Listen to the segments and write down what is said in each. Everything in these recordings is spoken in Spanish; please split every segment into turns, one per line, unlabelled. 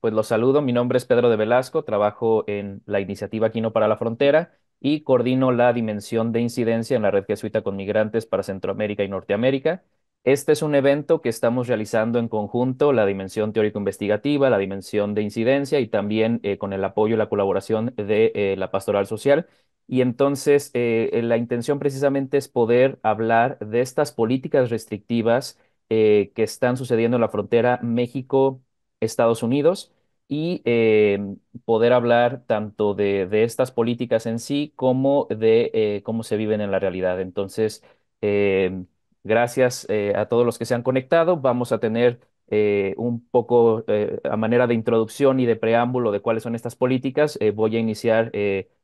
Pues los saludo, mi nombre es Pedro de Velasco, trabajo en la iniciativa Quino para la Frontera y coordino la dimensión de incidencia en la red jesuita con migrantes para Centroamérica y Norteamérica. Este es un evento que estamos realizando en conjunto, la dimensión teórico-investigativa, la dimensión de incidencia y también eh, con el apoyo y la colaboración de eh, la pastoral social. Y entonces eh, la intención precisamente es poder hablar de estas políticas restrictivas que están sucediendo en la frontera México Estados Unidos y eh, poder hablar tanto de, estas políticas en sí como de eh, cómo se viven en la realidad. Entonces, eh, gracias a todos los que se han conectado. Vamos a tener un poco a manera de introducción y de preámbulo de cuáles son estas políticas. voy a iniciar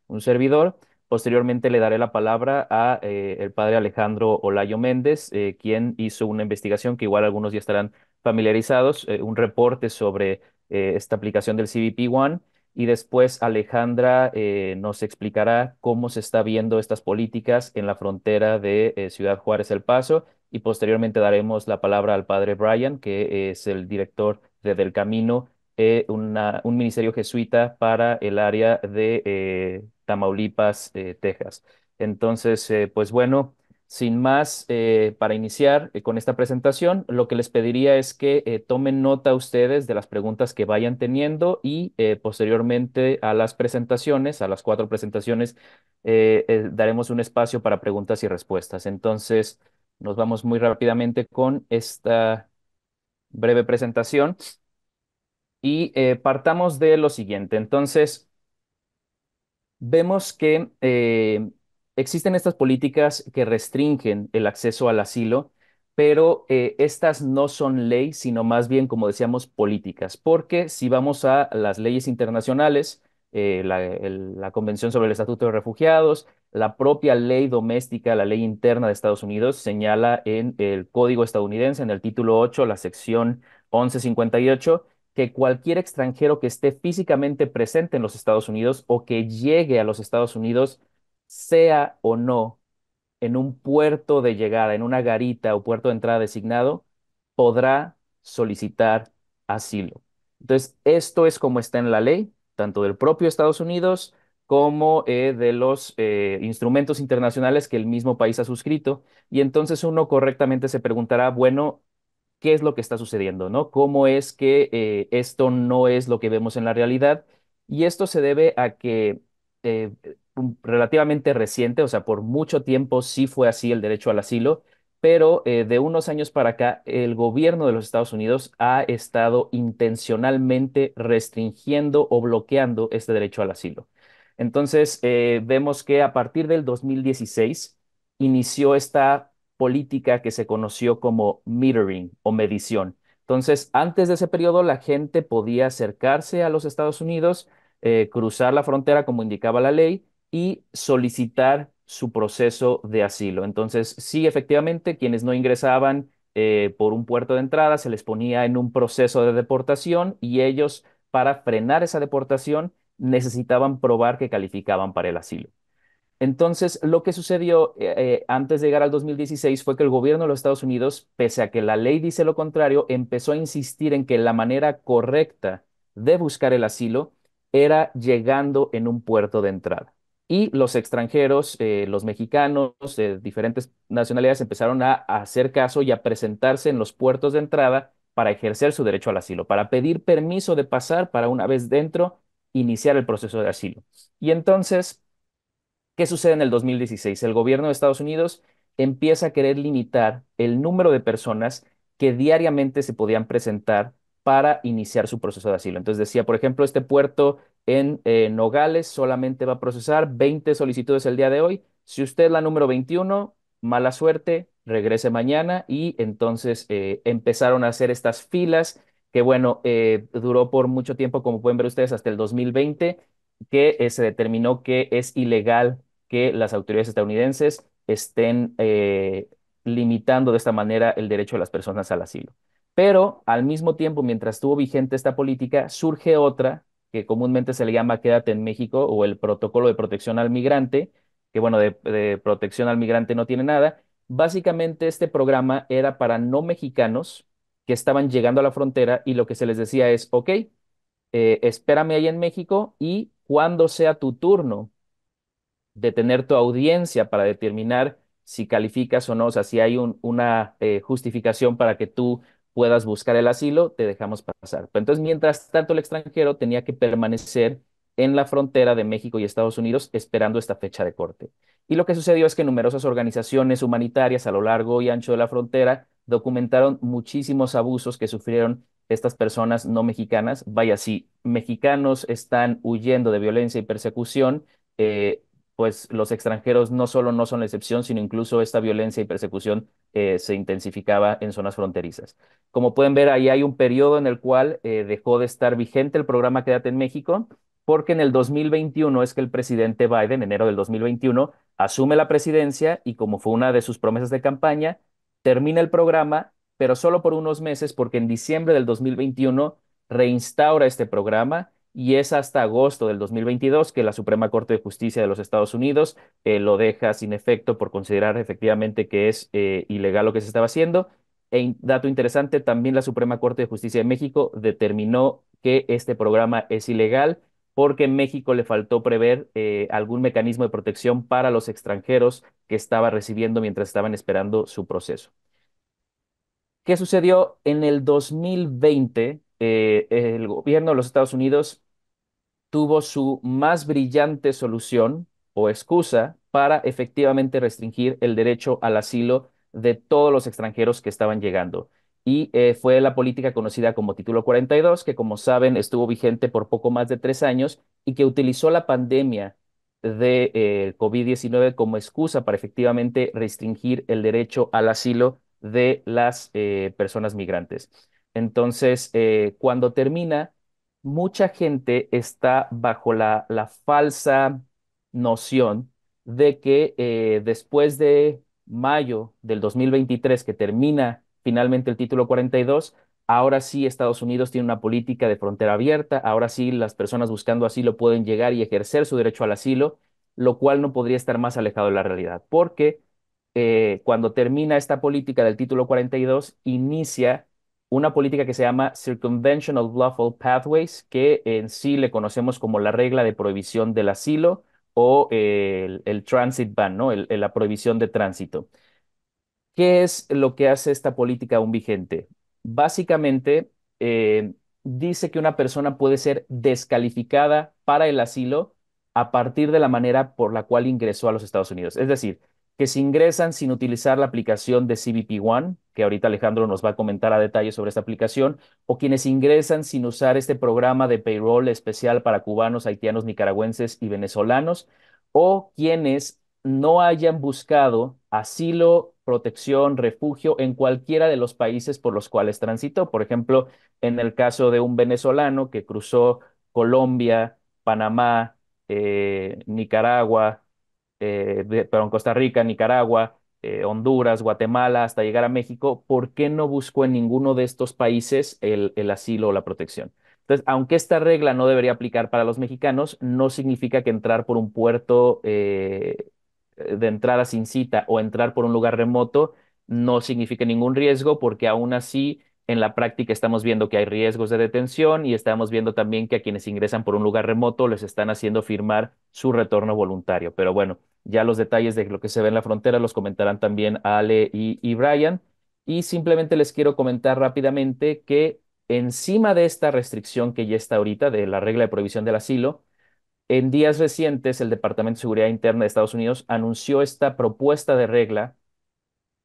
un servidor. Posteriormente le daré la palabra a el padre Alejandro Olayo Méndez, quien hizo una investigación que igual algunos ya estarán familiarizados, eh, un reporte sobre eh, esta aplicación del CBP One y después Alejandra eh, nos explicará cómo se está viendo estas políticas en la frontera de Ciudad Juárez El Paso y posteriormente daremos la palabra al padre Brian, que es el director de Del Camino, un ministerio jesuita para el área de Tamaulipas, Texas. Entonces, pues bueno. Sin más, eh, para iniciar eh, con esta presentación, lo que les pediría es que eh, tomen nota ustedes de las preguntas que vayan teniendo y posteriormente a las presentaciones, a las cuatro presentaciones, daremos un espacio para preguntas y respuestas. Entonces, nos vamos muy rápidamente con esta breve presentación y partamos de lo siguiente. Entonces, vemos que existen estas políticas que restringen el acceso al asilo, pero eh, estas no son ley, sino más bien, como decíamos, políticas, porque si vamos a las leyes internacionales, eh, la, la, Convención sobre el Estatuto de Refugiados, la propia ley doméstica, la ley interna de Estados Unidos, señala en el Código estadounidense, en el título 8, la sección 1158, que cualquier extranjero que esté físicamente presente en los Estados Unidos o que llegue a los Estados Unidos sea o no en un puerto de llegada, en una garita o puerto de entrada designado, podrá solicitar asilo. Entonces, esto es como está en la ley, tanto del propio Estados Unidos como eh, de los eh, instrumentos internacionales que el mismo país ha suscrito. Y entonces uno correctamente se preguntará, bueno, ¿qué es lo que está sucediendo? ¿no? ¿Cómo es que eh, esto no es lo que vemos en la realidad? Y esto se debe a que relativamente reciente, o sea, por mucho tiempo sí fue así el derecho al asilo, pero eh, de unos años para acá el gobierno de los Estados Unidos ha estado intencionalmente restringiendo o bloqueando este derecho al asilo. Entonces, eh, vemos que a partir del 2016 inició esta política que se conoció como metering o medición. Entonces, antes de ese periodo, la gente podía acercarse a los Estados Unidos, eh, cruzar la frontera como indicaba la ley, y solicitar su proceso de asilo. Entonces, sí, efectivamente, quienes no ingresaban eh, por un puerto de entrada se les ponía en un proceso de deportación y ellos, para frenar esa deportación, necesitaban probar que calificaban para el asilo. Entonces, lo que sucedió eh, eh, antes de llegar al 2016 fue que el gobierno de los Estados Unidos, pese a que la ley dice lo contrario, empezó a insistir en que la manera correcta de buscar el asilo era llegando en un puerto de entrada y los extranjeros, eh, los mexicanos de diferentes nacionalidades empezaron a, a, hacer caso y a presentarse en los puertos de entrada para ejercer su derecho al asilo, para pedir permiso de pasar para una vez dentro iniciar el proceso de asilo. Y entonces, ¿qué sucede en el 2016? El gobierno de Estados Unidos empieza a querer limitar el número de personas que diariamente se podían presentar para iniciar su proceso de asilo. Entonces decía, por ejemplo, este puerto en eh, Nogales solamente va a procesar 20 solicitudes el día de hoy. Si usted es la número 21, mala suerte, regrese mañana y entonces eh, empezaron a hacer estas filas que bueno, eh, duró por mucho tiempo, como pueden ver ustedes, hasta el 2020, que se determinó que es ilegal que las autoridades estadounidenses estén limitando de esta manera el derecho de las personas al asilo. Pero al mismo tiempo, mientras estuvo vigente esta política, surge otra que comúnmente se le llama Quédate en México o el protocolo de protección al migrante, que bueno, de, protección al migrante no tiene nada. Básicamente este programa era para no mexicanos que estaban llegando a la frontera y lo que se les decía es, ok, eh, espérame ahí en México y cuando sea tu turno de tener tu audiencia para determinar si calificas o no, o sea, si hay una eh, justificación para que tú puedas buscar el asilo, te dejamos pasar. Pero entonces, mientras tanto, el extranjero tenía que permanecer en la frontera de México y Estados Unidos esperando esta fecha de corte. Y lo que sucedió es que numerosas organizaciones humanitarias a lo largo y ancho de la frontera documentaron muchísimos abusos que sufrieron estas personas no mexicanas. Vaya, si mexicanos están huyendo de violencia y persecución, eh, pues los extranjeros no solo no son la excepción, sino incluso esta violencia y persecución eh, se intensificaba en zonas fronterizas. Como pueden ver, ahí hay un periodo en el cual eh, dejó de estar vigente el programa Quédate en México, porque en el 2021 es que el presidente Biden, en enero del 2021, asume la presidencia y como fue una de sus promesas de campaña, termina el programa, pero solo por unos meses, porque en diciembre del 2021 reinstaura este programa y es hasta agosto del 2022 que la Suprema Corte de Justicia de los Estados Unidos eh, lo deja sin efecto por considerar efectivamente que es eh, ilegal lo que se estaba haciendo. E dato interesante, también la Suprema Corte de Justicia de México determinó que este programa es ilegal porque en México le faltó prever eh, algún mecanismo de protección para los extranjeros que estaba recibiendo mientras estaban esperando su proceso. ¿Qué sucedió? En el 2020, el gobierno de los Estados Unidos tuvo su más brillante solución o excusa para efectivamente restringir el derecho al asilo de todos los extranjeros que estaban llegando. Y eh, fue la política conocida como Título 42, que como saben estuvo vigente por poco más de tres años y que utilizó la pandemia de eh, COVID-19 como excusa para efectivamente restringir el derecho al asilo de las eh, personas migrantes. Entonces, cuando termina mucha gente está bajo la, falsa noción de que eh, después de mayo del 2023, que termina finalmente el título 42, ahora sí Estados Unidos tiene una política de frontera abierta, ahora sí las personas buscando asilo pueden llegar y ejercer su derecho al asilo, lo cual no podría estar más alejado de la realidad, porque eh, cuando termina esta política del título 42, inicia una política que se llama Circumventional Lawful Pathways, que en sí le conocemos como la regla de prohibición del asilo o eh, el, transit ban, ¿no? la prohibición de tránsito. ¿Qué es lo que hace esta política aún vigente? Básicamente, eh, dice que una persona puede ser descalificada para el asilo a partir de la manera por la cual ingresó a los Estados Unidos. Es decir, que se ingresan sin utilizar la aplicación de CBP One, que ahorita Alejandro nos va a comentar a detalle sobre esta aplicación, o quienes ingresan sin usar este programa de payroll especial para cubanos, haitianos, nicaragüenses y venezolanos, o quienes no hayan buscado asilo, protección, refugio en cualquiera de los países por los cuales transitó. Por ejemplo, en el caso de un venezolano que cruzó Colombia, Panamá, eh, Nicaragua, eh, pero en Costa Rica, Nicaragua, eh, Honduras, Guatemala, hasta llegar a México, ¿por qué no buscó en ninguno de estos países el, asilo o la protección? Entonces, aunque esta regla no debería aplicar para los mexicanos, no significa que entrar por un puerto eh, de entrada sin cita o entrar por un lugar remoto no signifique ningún riesgo porque aún así en la práctica estamos viendo que hay riesgos de detención y estamos viendo también que a quienes ingresan por un lugar remoto les están haciendo firmar su retorno voluntario. Pero bueno, ya los detalles de lo que se ve en la frontera los comentarán también Ale y, Brian. Y simplemente les quiero comentar rápidamente que encima de esta restricción que ya está ahorita de la regla de prohibición del asilo, en días recientes el Departamento de Seguridad Interna de Estados Unidos anunció esta propuesta de regla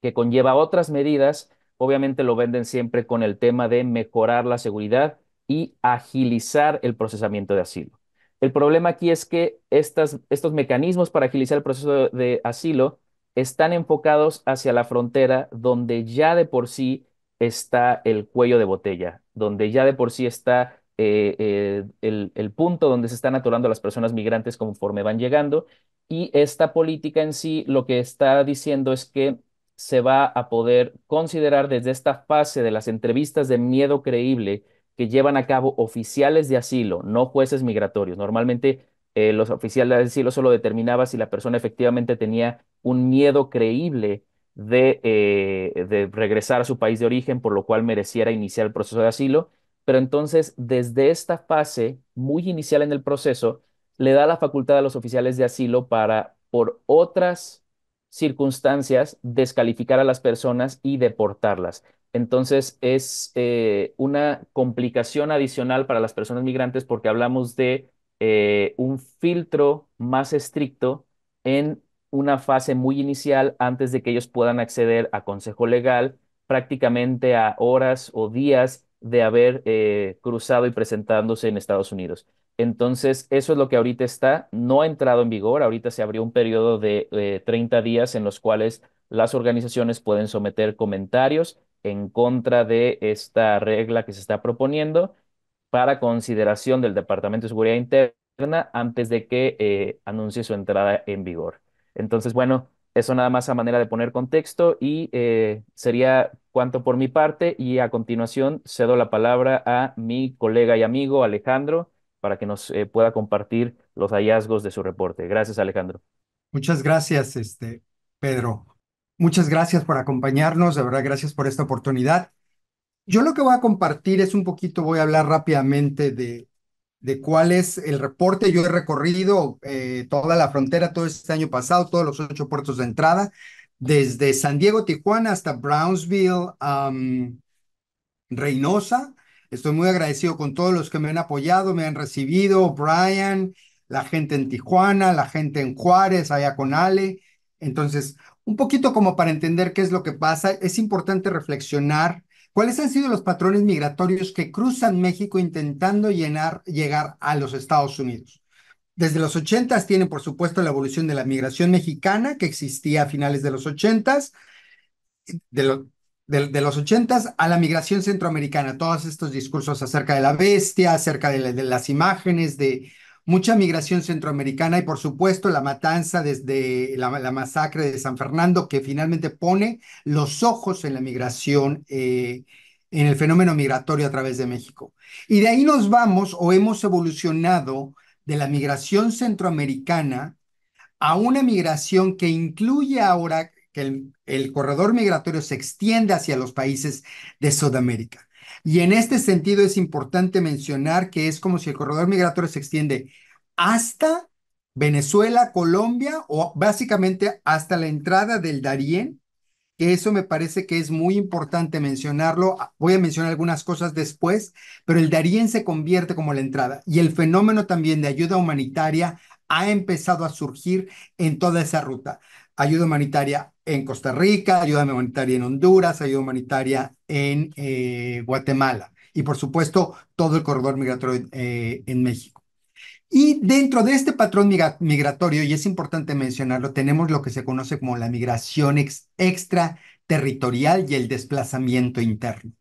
que conlleva otras medidas obviamente lo venden siempre con el tema de mejorar la seguridad y agilizar el procesamiento de asilo. El problema aquí es que estas, estos mecanismos para agilizar el proceso de asilo están enfocados hacia la frontera donde ya de por sí está el cuello de botella, donde ya de por sí está eh, eh, el, el, punto donde se están atorando las personas migrantes conforme van llegando. Y esta política en sí lo que está diciendo es que se va a poder considerar desde esta fase de las entrevistas de miedo creíble que llevan a cabo oficiales de asilo, no jueces migratorios. Normalmente eh, los oficiales de asilo solo determinaba si la persona efectivamente tenía un miedo creíble de, eh, de regresar a su país de origen, por lo cual mereciera iniciar el proceso de asilo. Pero entonces, desde esta fase muy inicial en el proceso, le da la facultad a los oficiales de asilo para, por otras circunstancias, descalificar a las personas y deportarlas. Entonces es eh, una complicación adicional para las personas migrantes porque hablamos de eh, un filtro más estricto en una fase muy inicial antes de que ellos puedan acceder a consejo legal prácticamente a horas o días de haber eh, cruzado y presentándose en Estados Unidos. Entonces, eso es lo que ahorita está, no ha entrado en vigor, ahorita se abrió un periodo de 30 eh, días en los cuales las organizaciones pueden someter comentarios en contra de esta regla que se está proponiendo para consideración del Departamento de Seguridad Interna antes de que eh, anuncie su entrada en vigor. Entonces, bueno, eso nada más a manera de poner contexto y eh, sería cuanto por mi parte y a continuación cedo la palabra a mi colega y amigo Alejandro para que nos eh, pueda compartir los hallazgos de su reporte. Gracias, Alejandro.
Muchas gracias, este, Pedro. Muchas gracias por acompañarnos, de verdad, gracias por esta oportunidad. Yo lo que voy a compartir es un poquito, voy a hablar rápidamente de, de cuál es el reporte. Yo he recorrido eh, toda la frontera todo este año pasado, todos los ocho puertos de entrada, desde San Diego, Tijuana hasta Brownsville, Reynosa, Estoy muy agradecido con todos los que me han apoyado, me han recibido, Brian, la gente en Tijuana, la gente en Juárez, allá con Ale. Entonces, un poquito como para entender qué es lo que pasa, es importante reflexionar cuáles han sido los patrones migratorios que cruzan México intentando llenar, llegar a los Estados Unidos. Desde los ochentas tienen, por supuesto, la evolución de la migración mexicana que existía a finales de los ochentas, de los de, los ochentas a la migración centroamericana, todos estos discursos acerca de la bestia, acerca de, las imágenes, de mucha migración centroamericana y por supuesto la matanza desde la, masacre de San Fernando que finalmente pone los ojos en la migración. Eh, en el fenómeno migratorio a través de México. Y de ahí nos vamos o hemos evolucionado de la migración centroamericana a una migración que incluye ahora el, corredor migratorio se extiende hacia los países de Sudamérica. Y en este sentido es importante mencionar que es como si el corredor migratorio se extiende hasta Venezuela, Colombia o básicamente hasta la entrada del Darién, que eso me parece que es muy importante mencionarlo. Voy a mencionar algunas cosas después, pero el Darién se convierte como la entrada y el fenómeno también de ayuda humanitaria ha empezado a surgir en toda esa ruta. Ayuda humanitaria en Costa Rica, ayuda humanitaria en Honduras, ayuda humanitaria en eh, Guatemala y por supuesto todo el corredor migratorio eh, en México. Y dentro de este patrón migratorio, y es importante mencionarlo, tenemos lo que se conoce como la migración extraterritorial y el desplazamiento interno.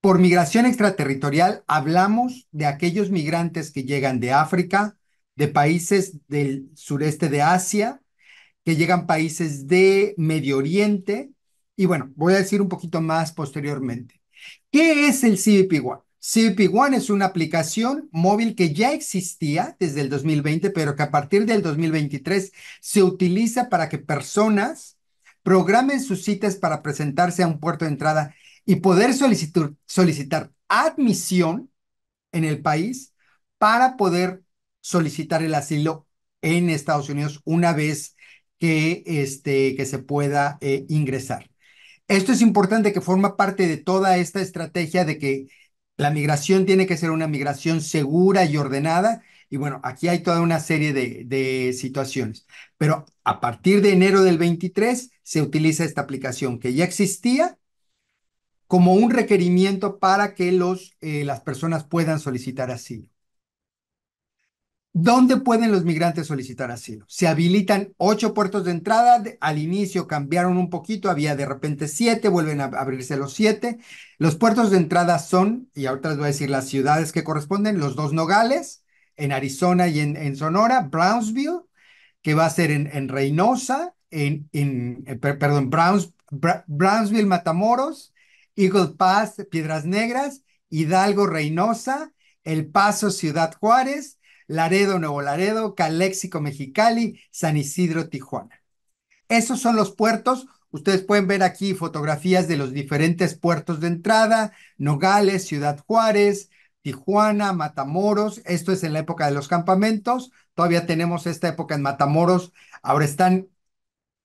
Por migración extraterritorial hablamos de aquellos migrantes que llegan de África, de países del sureste de Asia, llegan países de Medio Oriente. Y bueno, voy a decir un poquito más posteriormente. ¿Qué es el CBP One? CBP One es una aplicación móvil que ya existía desde el 2020, pero que a partir del 2023 se utiliza para que personas programen sus citas para presentarse a un puerto de entrada y poder solicitar, solicitar admisión en el país para poder solicitar el asilo en Estados Unidos una vez que, este, que se pueda eh, ingresar. Esto es importante que forma parte de toda esta estrategia de que la migración tiene que ser una migración segura y ordenada. Y bueno, aquí hay toda una serie de, situaciones. Pero a partir de enero del 23 se utiliza esta aplicación que ya existía como un requerimiento para que los, eh, las personas puedan solicitar asilo. ¿Dónde pueden los migrantes solicitar asilo? Se habilitan ocho puertos de entrada, al inicio cambiaron un poquito, había de repente siete, vuelven a abrirse los siete. Los puertos de entrada son, y ahorita les voy a decir las ciudades que corresponden, los dos Nogales, en Arizona y en, Sonora, Brownsville, que va a ser en, Reynosa, en, eh, perdón, Brownsville, Matamoros, Eagle Pass, Piedras Negras, Hidalgo, Reynosa, El Paso, Ciudad Juárez, Laredo, Nuevo Laredo, Caléxico, Mexicali, San Isidro, Tijuana. Esos son los puertos. Ustedes pueden ver aquí fotografías de los diferentes puertos de entrada, Nogales, Ciudad Juárez, Tijuana, Matamoros. Esto es en la época de los campamentos. Todavía tenemos esta época en Matamoros. Ahora están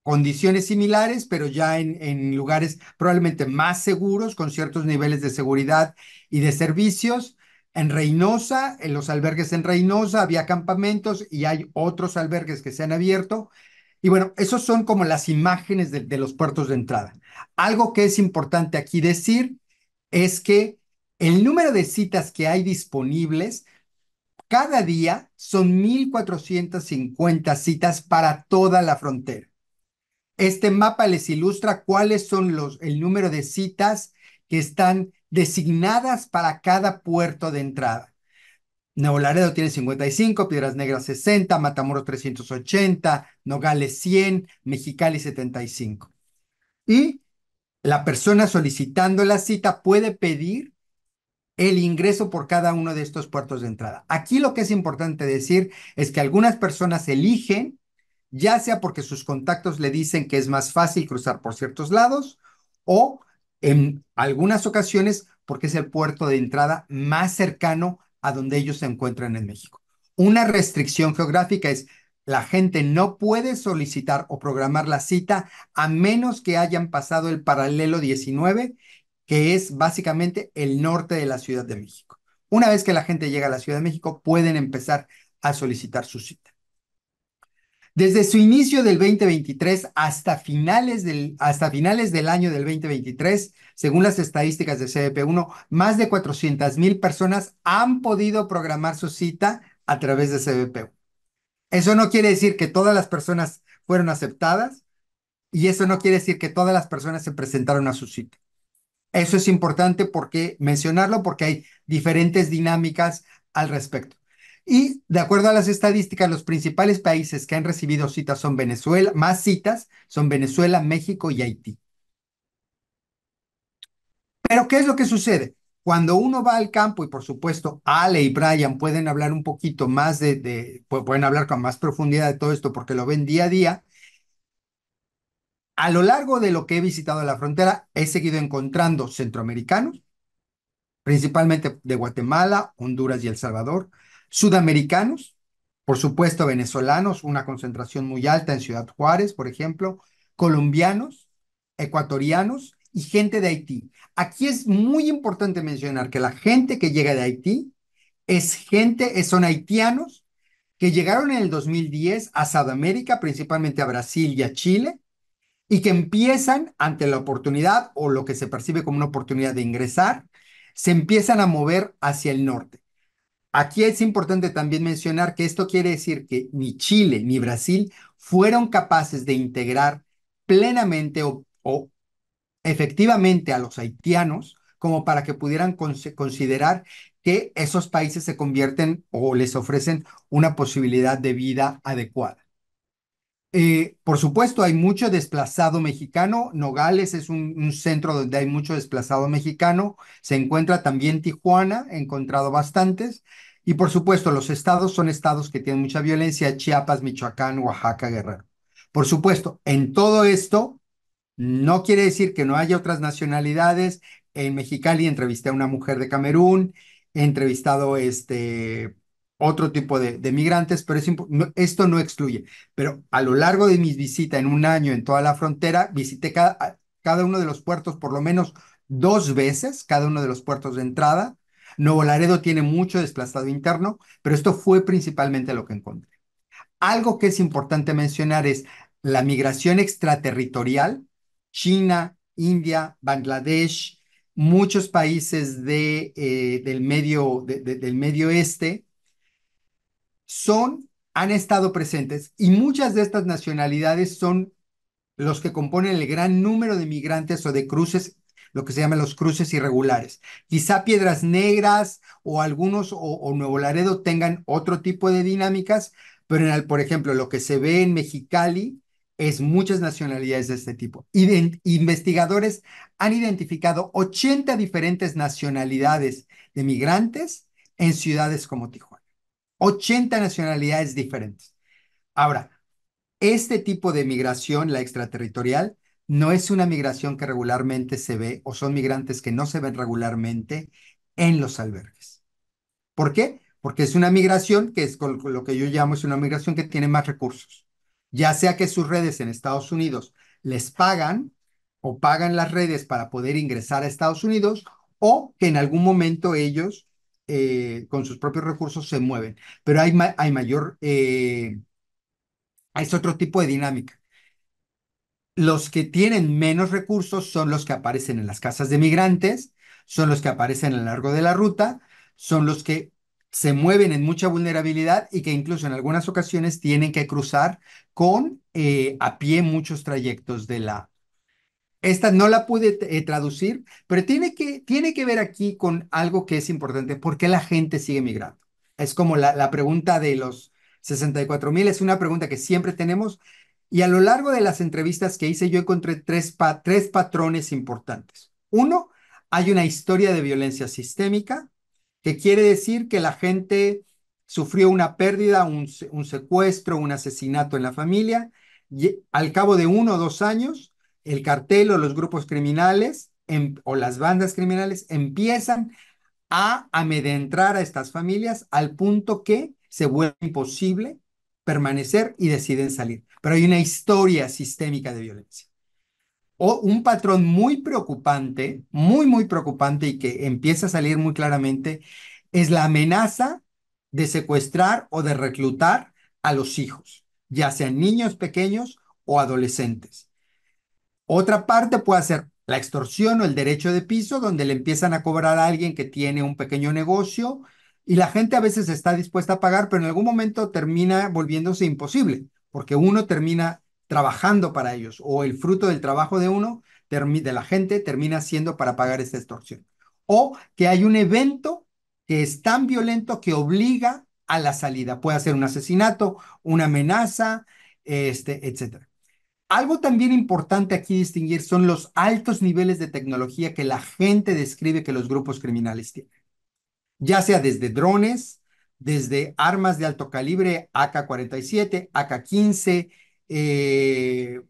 condiciones similares, pero ya en, lugares probablemente más seguros, con ciertos niveles de seguridad y de servicios en Reynosa, en los albergues en Reynosa, había campamentos y hay otros albergues que se han abierto. Y bueno, esos son como las imágenes de, los puertos de entrada. Algo que es importante aquí decir es que el número de citas que hay disponibles cada día son 1.450 citas para toda la frontera. Este mapa les ilustra cuáles son los, el número de citas que están designadas para cada puerto de entrada. Nuevo Laredo tiene 55, Piedras Negras 60, Matamoros 380, Nogales 100, Mexicali 75. Y la persona solicitando la cita puede pedir el ingreso por cada uno de estos puertos de entrada. Aquí lo que es importante decir es que algunas personas eligen, ya sea porque sus contactos le dicen que es más fácil cruzar por ciertos lados o en algunas ocasiones porque es el puerto de entrada más cercano a donde ellos se encuentran en México. Una restricción geográfica es la gente no puede solicitar o programar la cita a menos que hayan pasado el paralelo 19, que es básicamente el norte de la Ciudad de México. Una vez que la gente llega a la Ciudad de México, pueden empezar a solicitar su cita. Desde su inicio del 2023 hasta finales del, hasta finales del año del 2023, según las estadísticas de CBP1, más de 400 mil personas han podido programar su cita a través de CBP1. Eso no quiere decir que todas las personas fueron aceptadas y eso no quiere decir que todas las personas se presentaron a su cita. Eso es importante porque mencionarlo porque hay diferentes dinámicas al respecto. Y de acuerdo a las estadísticas, los principales países que han recibido citas son Venezuela, más citas son Venezuela, México y Haití. Pero ¿qué es lo que sucede? Cuando uno va al campo, y por supuesto Ale y Brian pueden hablar un poquito más de, de pueden hablar con más profundidad de todo esto porque lo ven día a día, a lo largo de lo que he visitado la frontera, he seguido encontrando centroamericanos, principalmente de Guatemala, Honduras y El Salvador, sudamericanos, por supuesto venezolanos, una concentración muy alta en Ciudad Juárez, por ejemplo, colombianos, ecuatorianos y gente de Haití. Aquí es muy importante mencionar que la gente que llega de Haití es gente, son haitianos que llegaron en el 2010 a Sudamérica, principalmente a Brasil y a Chile, y que empiezan ante la oportunidad o lo que se percibe como una oportunidad de ingresar, se empiezan a mover hacia el norte. Aquí es importante también mencionar que esto quiere decir que ni Chile ni Brasil fueron capaces de integrar plenamente o, efectivamente a los haitianos como para que pudieran considerar que esos países se convierten o les ofrecen una posibilidad de vida adecuada. Eh, por supuesto, hay mucho desplazado mexicano. Nogales es un, centro donde hay mucho desplazado mexicano. Se encuentra también Tijuana, he encontrado bastantes. Y por supuesto, los estados son estados que tienen mucha violencia, Chiapas, Michoacán, Oaxaca, Guerrero. Por supuesto, en todo esto, no quiere decir que no haya otras nacionalidades. En Mexicali entrevisté a una mujer de Camerún, he entrevistado este, otro tipo de, de migrantes, pero esto no excluye. Pero a lo largo de mis visitas en un año en toda la frontera, visité cada, cada uno de los puertos por lo menos dos veces, cada uno de los puertos de entrada. Nuevo Laredo tiene mucho desplazado interno, pero esto fue principalmente lo que encontré. Algo que es importante mencionar es la migración extraterritorial, China, India, Bangladesh, muchos países de, eh, del, medio, de, del medio este, son, han estado presentes y muchas de estas nacionalidades son los que componen el gran número de migrantes o de cruces, lo que se llama los cruces irregulares. Quizá Piedras Negras o algunos o, Nuevo Laredo tengan otro tipo de dinámicas, pero por ejemplo, lo que se ve en Mexicali es muchas nacionalidades de este tipo. investigadores han identificado 80 diferentes nacionalidades de migrantes en ciudades como Tijuana. 80 nacionalidades diferentes. Ahora, este tipo de migración, la extraterritorial, no es una migración que regularmente se ve o son migrantes que no se ven regularmente en los albergues. ¿Por qué? Porque es una migración que es lo que yo llamo es una migración que tiene más recursos. Ya sea que sus redes en Estados Unidos les pagan o pagan las redes para poder ingresar a Estados Unidos o que en algún momento ellos eh, con sus propios recursos se mueven, pero hay, hay mayor, eh, es otro tipo de dinámica. Los que tienen menos recursos son los que aparecen en las casas de migrantes, son los que aparecen a lo largo de la ruta, son los que se mueven en mucha vulnerabilidad y que incluso en algunas ocasiones tienen que cruzar con eh, a pie muchos trayectos de la, esta no la pude eh, traducir, pero tiene que, tiene que ver aquí con algo que es importante. ¿Por qué la gente sigue migrando? Es como la, pregunta de los 64 mil, es una pregunta que siempre tenemos. Y a lo largo de las entrevistas que hice, yo encontré tres, tres patrones importantes. Uno, hay una historia de violencia sistémica, que quiere decir que la gente sufrió una pérdida, un, un secuestro, un asesinato en la familia, y al cabo de uno o dos años el cartel o los grupos criminales em, o las bandas criminales empiezan a amedrentar a estas familias al punto que se vuelve imposible permanecer y deciden salir. Pero hay una historia sistémica de violencia. O un patrón muy preocupante, muy, muy preocupante y que empieza a salir muy claramente, es la amenaza de secuestrar o de reclutar a los hijos, ya sean niños pequeños o adolescentes. Otra parte puede ser la extorsión o el derecho de piso, donde le empiezan a cobrar a alguien que tiene un pequeño negocio y la gente a veces está dispuesta a pagar, pero en algún momento termina volviéndose imposible, porque uno termina trabajando para ellos o el fruto del trabajo de uno, de la gente, termina siendo para pagar esta extorsión. O que hay un evento que es tan violento que obliga a la salida. Puede ser un asesinato, una amenaza, este, etcétera. Algo también importante aquí distinguir son los altos niveles de tecnología que la gente describe que los grupos criminales tienen, ya sea desde drones, desde armas de alto calibre, AK-47, AK-15, eh,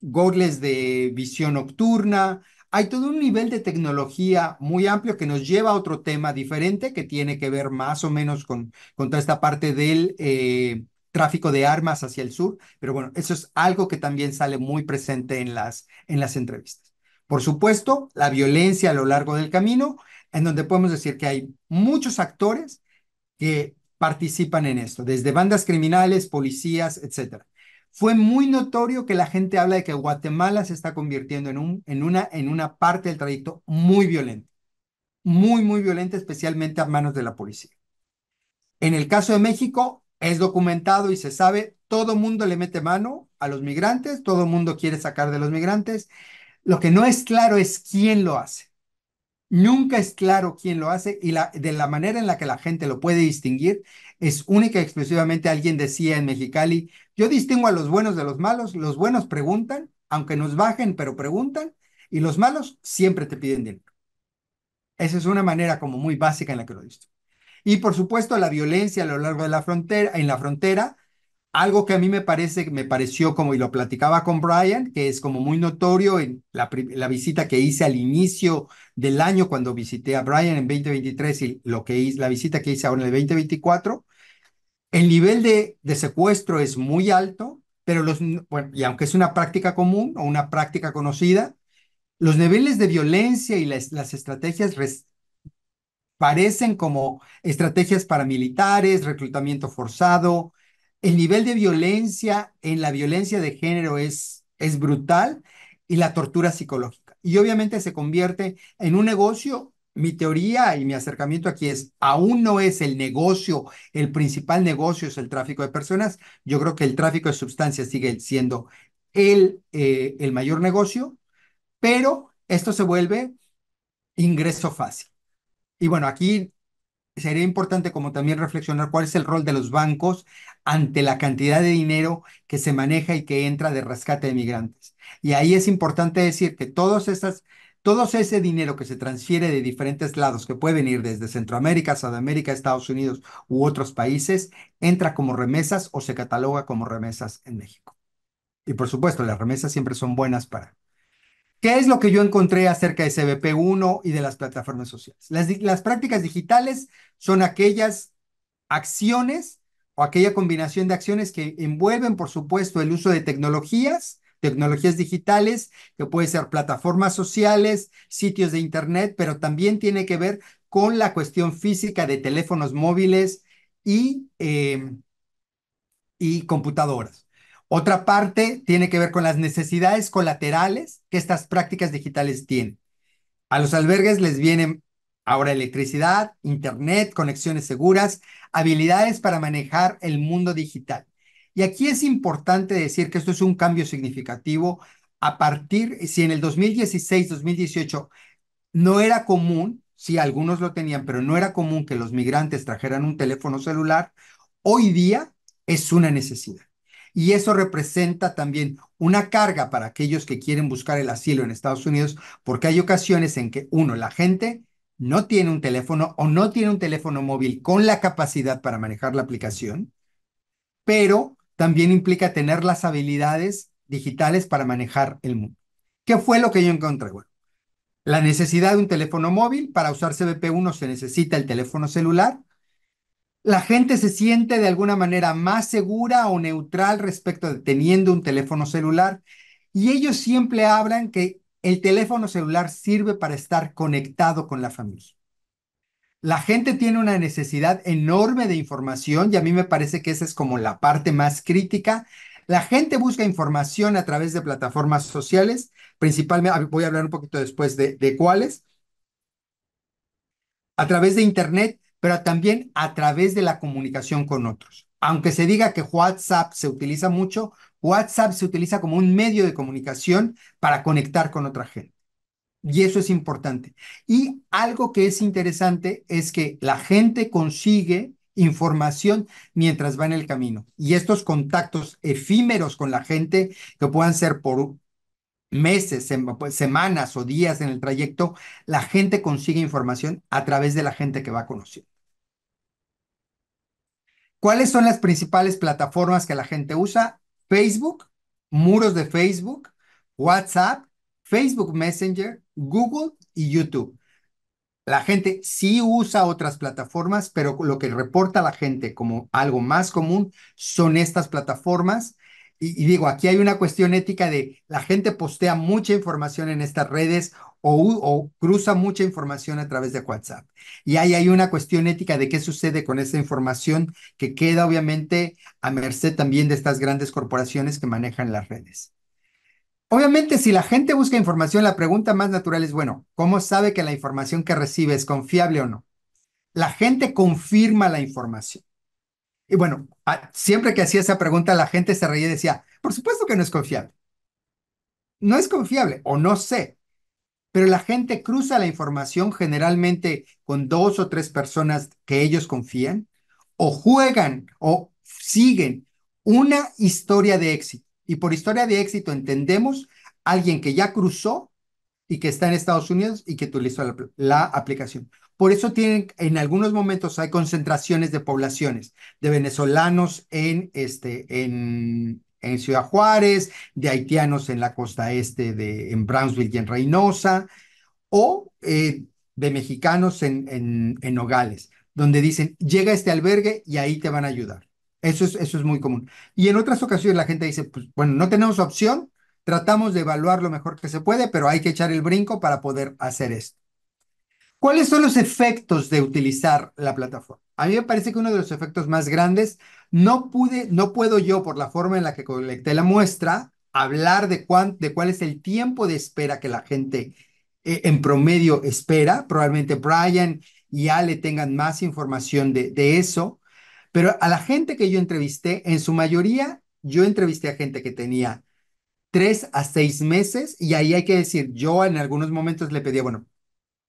de visión nocturna. Hay todo un nivel de tecnología muy amplio que nos lleva a otro tema diferente que tiene que ver más o menos con, con toda esta parte del... Eh, tráfico de armas hacia el sur, pero bueno, eso es algo que también sale muy presente en las, en las entrevistas. Por supuesto, la violencia a lo largo del camino, en donde podemos decir que hay muchos actores que participan en esto, desde bandas criminales, policías, etc. Fue muy notorio que la gente habla de que Guatemala se está convirtiendo en, un, en, una, en una parte del trayecto muy violenta, muy, muy violenta, especialmente a manos de la policía. En el caso de México, es documentado y se sabe, todo mundo le mete mano a los migrantes, todo mundo quiere sacar de los migrantes. Lo que no es claro es quién lo hace. Nunca es claro quién lo hace y la, de la manera en la que la gente lo puede distinguir es única y exclusivamente alguien decía en Mexicali, yo distingo a los buenos de los malos, los buenos preguntan, aunque nos bajen, pero preguntan, y los malos siempre te piden dinero. Esa es una manera como muy básica en la que lo visto. Y por supuesto, la violencia a lo largo de la frontera, en la frontera, algo que a mí me parece, me pareció como, y lo platicaba con Brian, que es como muy notorio en la, visita que hice al inicio del año cuando visité a Brian en 2023 y lo que la visita que hice ahora en el 2024, el nivel de, de secuestro es muy alto, pero los, y aunque es una práctica común o una práctica conocida, los niveles de violencia y las, estrategias parecen como estrategias paramilitares, reclutamiento forzado. El nivel de violencia en la violencia de género es, es brutal y la tortura psicológica. Y obviamente se convierte en un negocio. Mi teoría y mi acercamiento aquí es, aún no es el negocio, el principal negocio es el tráfico de personas. Yo creo que el tráfico de sustancias sigue siendo el, eh, el mayor negocio, pero esto se vuelve ingreso fácil. Y bueno, aquí sería importante como también reflexionar cuál es el rol de los bancos ante la cantidad de dinero que se maneja y que entra de rescate de migrantes. Y ahí es importante decir que todo ese dinero que se transfiere de diferentes lados, que puede venir desde Centroamérica, Sudamérica, Estados Unidos u otros países, entra como remesas o se cataloga como remesas en México. Y por supuesto, las remesas siempre son buenas para ¿Qué es lo que yo encontré acerca de CBP1 y de las plataformas sociales? Las, prácticas digitales son aquellas acciones o aquella combinación de acciones que envuelven, por supuesto, el uso de tecnologías, tecnologías digitales, que puede ser plataformas sociales, sitios de Internet, pero también tiene que ver con la cuestión física de teléfonos móviles y, em, y computadoras. Otra parte tiene que ver con las necesidades colaterales que estas prácticas digitales tienen. A los albergues les vienen ahora electricidad, internet, conexiones seguras, habilidades para manejar el mundo digital. Y aquí es importante decir que esto es un cambio significativo. A partir, si en el 2016-2018 no era común, sí, algunos lo tenían, pero no era común que los migrantes trajeran un teléfono celular, hoy día es una necesidad. Y eso representa también una carga para aquellos que quieren buscar el asilo en Estados Unidos, porque hay ocasiones en que, uno, la gente no tiene un teléfono o no tiene un teléfono móvil con la capacidad para manejar la aplicación, pero también implica tener las habilidades digitales para manejar el mundo. ¿Qué fue lo que yo encontré? Bueno, la necesidad de un teléfono móvil, para usar CBP1 se necesita el teléfono celular, la gente se siente de alguna manera más segura o neutral respecto de teniendo un teléfono celular y ellos siempre hablan que el teléfono celular sirve para estar conectado con la familia. La gente tiene una necesidad enorme de información y a mí me parece que esa es como la parte más crítica. La gente busca información a través de plataformas sociales, principalmente, voy a hablar un poquito después de, de cuáles, a través de Internet pero también a través de la comunicación con otros. Aunque se diga que WhatsApp se utiliza mucho, WhatsApp se utiliza como un medio de comunicación para conectar con otra gente. Y eso es importante. Y algo que es interesante es que la gente consigue información mientras va en el camino. Y estos contactos efímeros con la gente, que puedan ser por meses, pues, semanas o días en el trayecto, la gente consigue información a través de la gente que va conociendo. ¿Cuáles son las principales plataformas que la gente usa? Facebook, muros de Facebook, WhatsApp, Facebook Messenger, Google y YouTube. La gente sí usa otras plataformas, pero lo que reporta la gente como algo más común son estas plataformas. Y, digo, aquí hay una cuestión ética de la gente postea mucha información en estas redes o, cruza mucha información a través de WhatsApp. Y ahí hay una cuestión ética de qué sucede con esa información que queda obviamente a merced también de estas grandes corporaciones que manejan las redes. Obviamente, si la gente busca información, la pregunta más natural es, bueno, ¿cómo sabe que la información que recibe es confiable o no? La gente confirma la información. Y bueno, siempre que hacía esa pregunta, la gente se reía y decía, por supuesto que no es confiable. No es confiable o no sé pero la gente cruza la información generalmente con dos o tres personas que ellos confían o juegan o siguen una historia de éxito. Y por historia de éxito entendemos alguien que ya cruzó y que está en Estados Unidos y que utilizó la, la aplicación. Por eso tienen, en algunos momentos hay concentraciones de poblaciones, de venezolanos en, este, en, en Ciudad Juárez, de haitianos en la costa este, de, en Brownsville y en Reynosa, o eh, de mexicanos en, en, Nogales, donde dicen, llega a este albergue y ahí te van a ayudar. Eso es, eso es muy común. Y en otras ocasiones la gente dice, pues bueno, no tenemos opción, tratamos de evaluar lo mejor que se puede, pero hay que echar el brinco para poder hacer esto. ¿Cuáles son los efectos de utilizar la plataforma? A mí me parece que uno de los efectos más grandes, no pude, no puedo yo, por la forma en la que colecté la muestra, hablar de, de cuál es el tiempo de espera que la gente eh, en promedio espera. Probablemente Brian y Ale tengan más información de, de eso. Pero a la gente que yo entrevisté, en su mayoría, yo entrevisté a gente que tenía tres a seis meses y ahí hay que decir, yo en algunos momentos le pedía, bueno,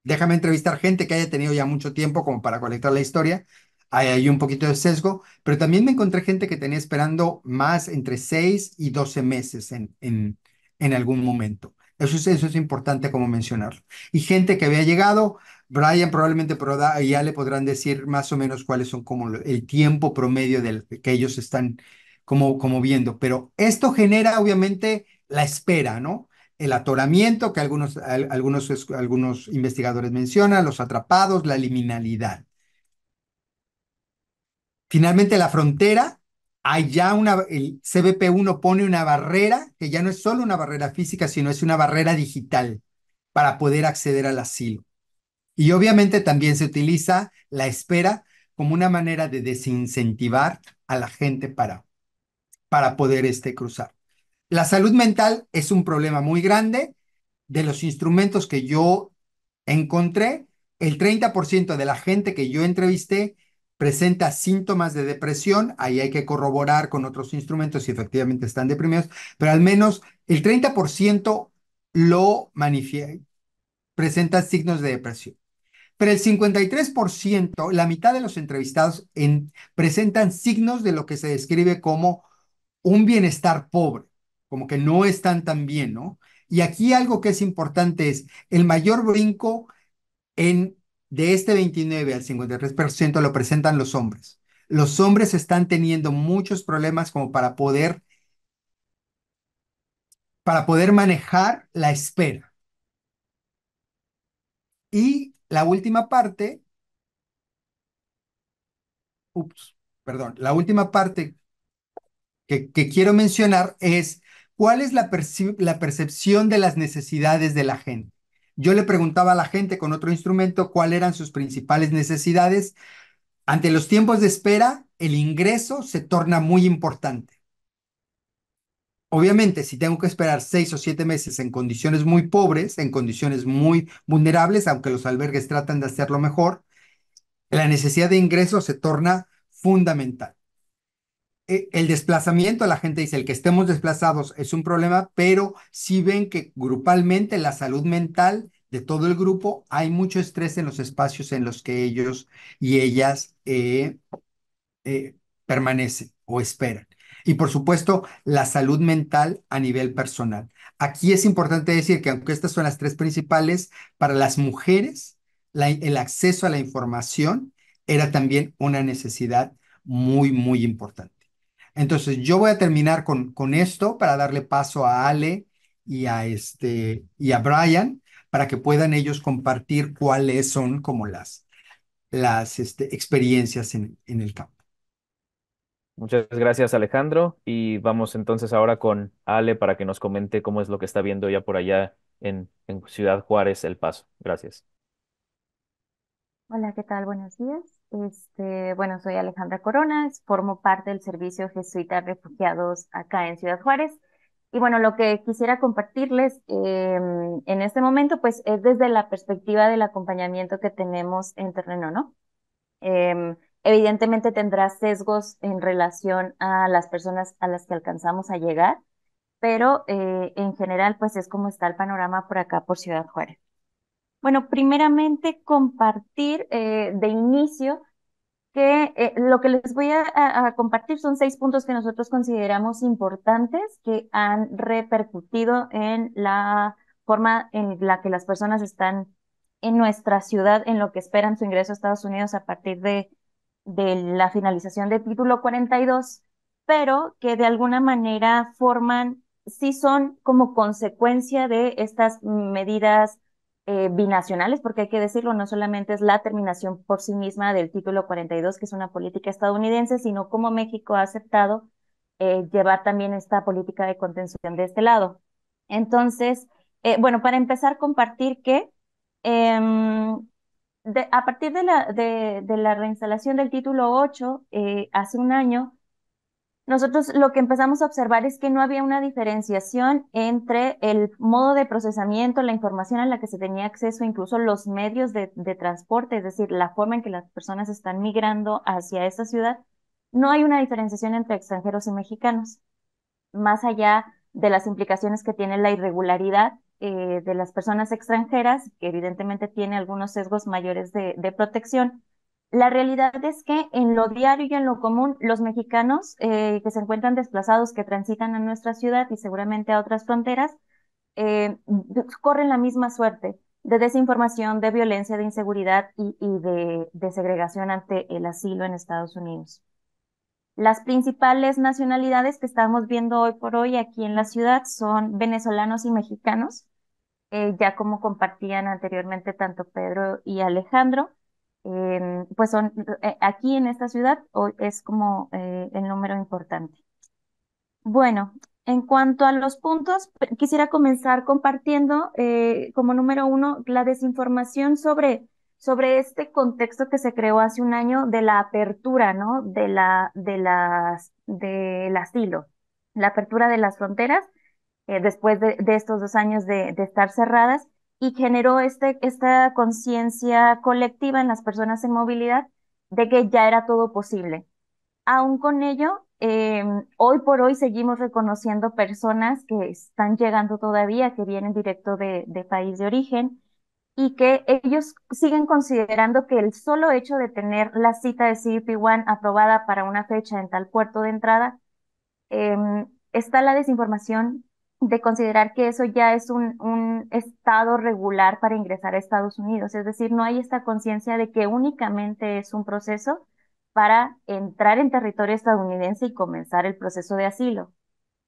déjame entrevistar gente que haya tenido ya mucho tiempo como para colectar la historia. Hay un poquito de sesgo, pero también me encontré gente que tenía esperando más entre 6 y 12 meses en, en, en algún momento. Eso es, eso es importante como mencionarlo. Y gente que había llegado, Brian probablemente ya le podrán decir más o menos cuáles son como el tiempo promedio del que ellos están como, como viendo. Pero esto genera obviamente la espera, ¿no? el atoramiento que algunos, algunos, algunos investigadores mencionan, los atrapados, la liminalidad. Finalmente, la frontera, hay ya una, el CBP1 pone una barrera, que ya no es solo una barrera física, sino es una barrera digital para poder acceder al asilo. Y obviamente también se utiliza la espera como una manera de desincentivar a la gente para, para poder este, cruzar. La salud mental es un problema muy grande. De los instrumentos que yo encontré, el 30% de la gente que yo entrevisté presenta síntomas de depresión, ahí hay que corroborar con otros instrumentos si efectivamente están deprimidos, pero al menos el 30% lo manifiesta, presenta signos de depresión. Pero el 53%, la mitad de los entrevistados presentan signos de lo que se describe como un bienestar pobre como que no están tan bien, ¿no? Y aquí algo que es importante es el mayor brinco en de este 29 al 53% lo presentan los hombres. Los hombres están teniendo muchos problemas como para poder para poder manejar la espera. Y la última parte ups, perdón, la última parte que quiero mencionar es ¿Cuál es la, percepción de las necesidades de la gente? Yo le preguntaba a la gente con otro instrumento cuáles eran sus principales necesidades. Ante los tiempos de espera, el ingreso se torna muy importante. Obviamente, si tengo que esperar seis o siete meses en condiciones muy pobres, en condiciones muy vulnerables, aunque los albergues tratan de hacerlo mejor, la necesidad de ingreso se torna fundamental. Eh, el desplazamiento, la gente dice, el que estemos desplazados es un problema, pero si sí ven que grupalmente la salud mental de todo el grupo, hay mucho estrés en los espacios en los que ellos y ellas eh, eh, permanecen o esperan. Y por supuesto, la salud mental a nivel personal. Aquí es importante decir que aunque estas son las tres principales, para las mujeres el acceso a la información era también una necesidad muy, muy importante. Entonces, yo voy a terminar con, con esto para darle paso a Ale y a, este, y a Brian para que puedan ellos compartir cuáles son como las, las este, experiencias en, el campo.
Muchas gracias, Alejandro. Y vamos entonces ahora con Ale para que nos comente cómo es lo que está viendo ya por allá en, en Ciudad Juárez, El Paso. Gracias.
Hola, ¿qué tal? Buenos días. Este, bueno, soy Alejandra Corona, formo parte del Servicio Jesuita Refugiados acá en Ciudad Juárez. Y bueno, lo que quisiera compartirles em, en este momento, pues es desde la perspectiva del acompañamiento que tenemos en terreno, ¿no? Em, evidentemente tendrá sesgos en relación a las personas a las que alcanzamos a llegar, pero eh, en general, pues es como está el panorama por acá, por Ciudad Juárez. Bueno, primeramente compartir eh, de inicio que eh, lo que les voy a, compartir son seis puntos que nosotros consideramos importantes que han repercutido en la forma en la que las personas están en nuestra ciudad, en lo que esperan su ingreso a Estados Unidos a partir de, de la finalización de título 42, pero que de alguna manera forman, sí son como consecuencia de estas medidas eh, binacionales, porque hay que decirlo, no solamente es la terminación por sí misma del título 42, que es una política estadounidense, sino cómo México ha aceptado eh, llevar también esta política de contención de este lado. Entonces, eh, bueno, para empezar, compartir que em, a partir de la, de, de la, reinstalación del título 8, hace un año, nosotros lo que empezamos a observar es que no había una diferenciación entre el modo de procesamiento, la información a la que se tenía acceso, incluso los medios de, transporte, es decir, la forma en que las personas están migrando hacia esta ciudad. No hay una diferenciación entre extranjeros y mexicanos, más allá de las implicaciones que tiene la irregularidad eh, de las personas extranjeras, que evidentemente tiene algunos sesgos mayores de protección la realidad es que en lo diario y en lo común, los mexicanos eh, que se encuentran desplazados, que transitan a nuestra ciudad y seguramente a otras fronteras, eh, corren la misma suerte de desinformación, de violencia, de inseguridad y, de, segregación ante el asilo en Estados Unidos. Las principales nacionalidades que estamos viendo hoy por hoy aquí en la ciudad son venezolanos y mexicanos, eh, ya como compartían anteriormente tanto Pedro y Alejandro pues son, eh, aquí en esta ciudad es como eh, el número importante. Bueno, en cuanto a los puntos, quisiera comenzar compartiendo eh, como número uno la desinformación sobre, sobre este contexto que se creó hace un año de la apertura, ¿no? De la, de las, del asilo, la apertura de las fronteras después de, estos dos años de estar cerradas y generó este, esta conciencia colectiva en las personas en movilidad de que ya era todo posible. Aún con ello, eh, hoy por hoy seguimos reconociendo personas que están llegando todavía, que vienen directo de, país de origen y que ellos siguen considerando que el solo hecho de tener la cita de CDP-1 aprobada para una fecha en tal puerto de entrada, em, está la desinformación de considerar que eso ya es un, un, estado regular para ingresar a Estados Unidos. Es decir, no hay esta conciencia de que únicamente es un proceso para entrar en territorio estadounidense y comenzar el proceso de asilo.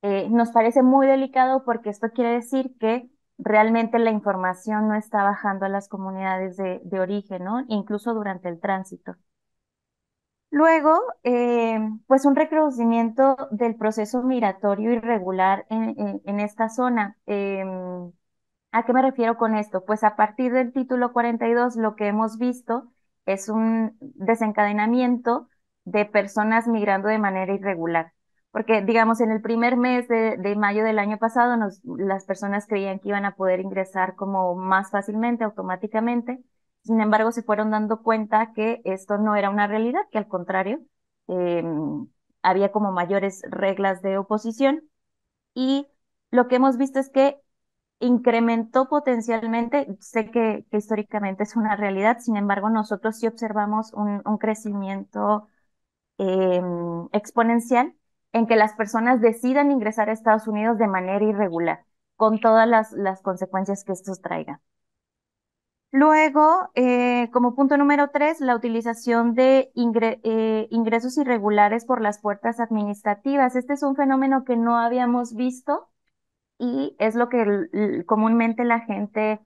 Eh, nos parece muy delicado porque esto quiere decir que realmente la información no está bajando a las comunidades de, de origen, ¿no? Incluso durante el tránsito. Luego, eh, pues un recrudecimiento del proceso migratorio irregular en, esta zona. Em, ¿A qué me refiero con esto? Pues a partir del título 42 lo que hemos visto es un desencadenamiento de personas migrando de manera irregular. Porque, digamos, en el primer mes de, mayo del año pasado, las personas creían que iban a poder ingresar como más fácilmente, automáticamente, sin embargo, se fueron dando cuenta que esto no era una realidad, que al contrario, em, había como mayores reglas de oposición y lo que hemos visto es que incrementó potencialmente, sé que, históricamente es una realidad, sin embargo nosotros sí observamos un, crecimiento em, exponencial en que las personas decidan ingresar a Estados Unidos de manera irregular, con todas las, las consecuencias que esto traiga. Luego, eh, como punto número tres, la utilización de eh, ingresos irregulares por las puertas administrativas. Este es un fenómeno que no habíamos visto y es lo que comúnmente la gente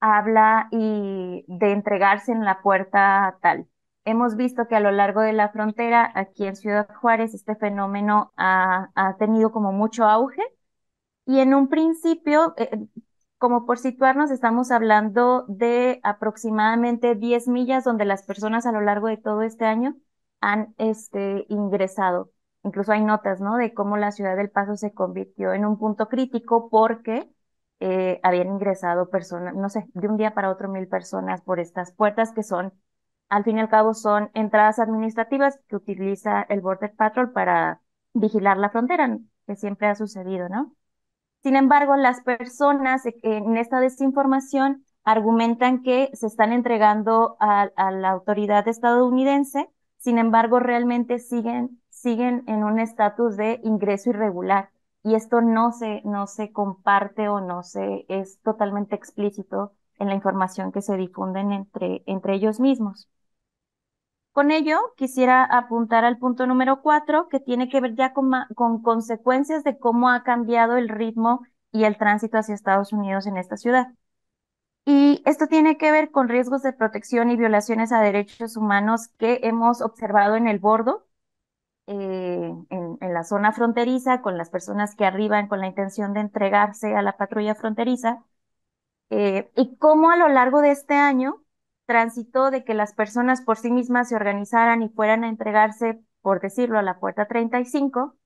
habla y de entregarse en la puerta tal. Hemos visto que a lo largo de la frontera, aquí en Ciudad Juárez, este fenómeno ha, ha tenido como mucho auge. Y en un principio, eh, como por situarnos, estamos hablando de aproximadamente 10 millas donde las personas a lo largo de todo este año han este, ingresado. Incluso hay notas, ¿no? De cómo la ciudad del Paso se convirtió en un punto crítico porque eh, habían ingresado personas, no sé, de un día para otro mil personas por estas puertas que son, al fin y al cabo, son entradas administrativas que utiliza el Border Patrol para vigilar la frontera, que siempre ha sucedido, ¿no? Sin embargo, las personas en esta desinformación argumentan que se están entregando a, la autoridad estadounidense, sin embargo, realmente siguen, siguen en un estatus de ingreso irregular y esto no se, no se comparte o no se es totalmente explícito en la información que se difunden entre, entre ellos mismos. Con ello, quisiera apuntar al punto número cuatro, que tiene que ver ya con, consecuencias de cómo ha cambiado el ritmo y el tránsito hacia Estados Unidos en esta ciudad. Y esto tiene que ver con riesgos de protección y violaciones a derechos humanos que hemos observado en el bordo, eh, en, la zona fronteriza, con las personas que arriban con la intención de entregarse a la patrulla fronteriza, eh, y cómo a lo largo de este año transitó de que las personas por sí mismas se organizaran y fueran a entregarse, por decirlo, a la puerta 35,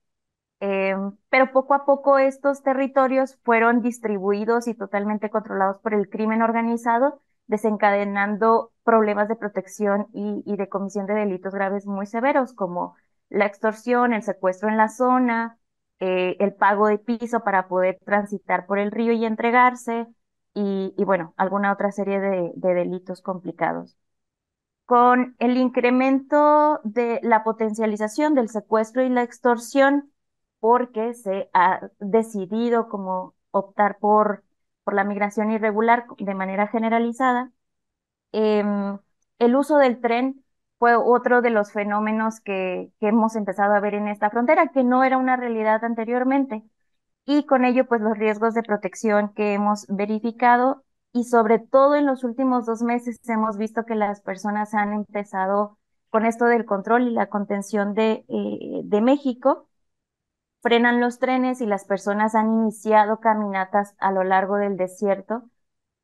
eh, pero poco a poco estos territorios fueron distribuidos y totalmente controlados por el crimen organizado, desencadenando problemas de protección y, de comisión de delitos graves muy severos, como la extorsión, el secuestro en la zona, eh, el pago de piso para poder transitar por el río y entregarse, y, bueno, alguna otra serie de, delitos complicados. Con el incremento de la potencialización del secuestro y la extorsión, porque se ha decidido como optar por, por la migración irregular de manera generalizada. Em, el uso del tren fue otro de los fenómenos que, hemos empezado a ver en esta frontera, que no era una realidad anteriormente y con ello pues los riesgos de protección que hemos verificado y sobre todo en los últimos dos meses hemos visto que las personas han empezado con esto del control y la contención de, eh, de México, frenan los trenes y las personas han iniciado caminatas a lo largo del desierto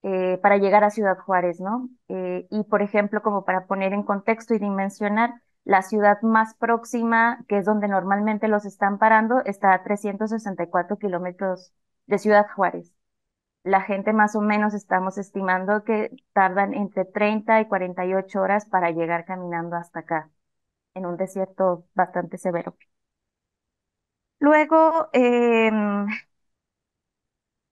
eh, para llegar a Ciudad Juárez, ¿no? Eh, y por ejemplo, como para poner en contexto y dimensionar, la ciudad más próxima, que es donde normalmente los están parando, está a 364 kilómetros de Ciudad Juárez. La gente más o menos estamos estimando que tardan entre 30 y 48 horas para llegar caminando hasta acá, en un desierto bastante severo. Luego, em,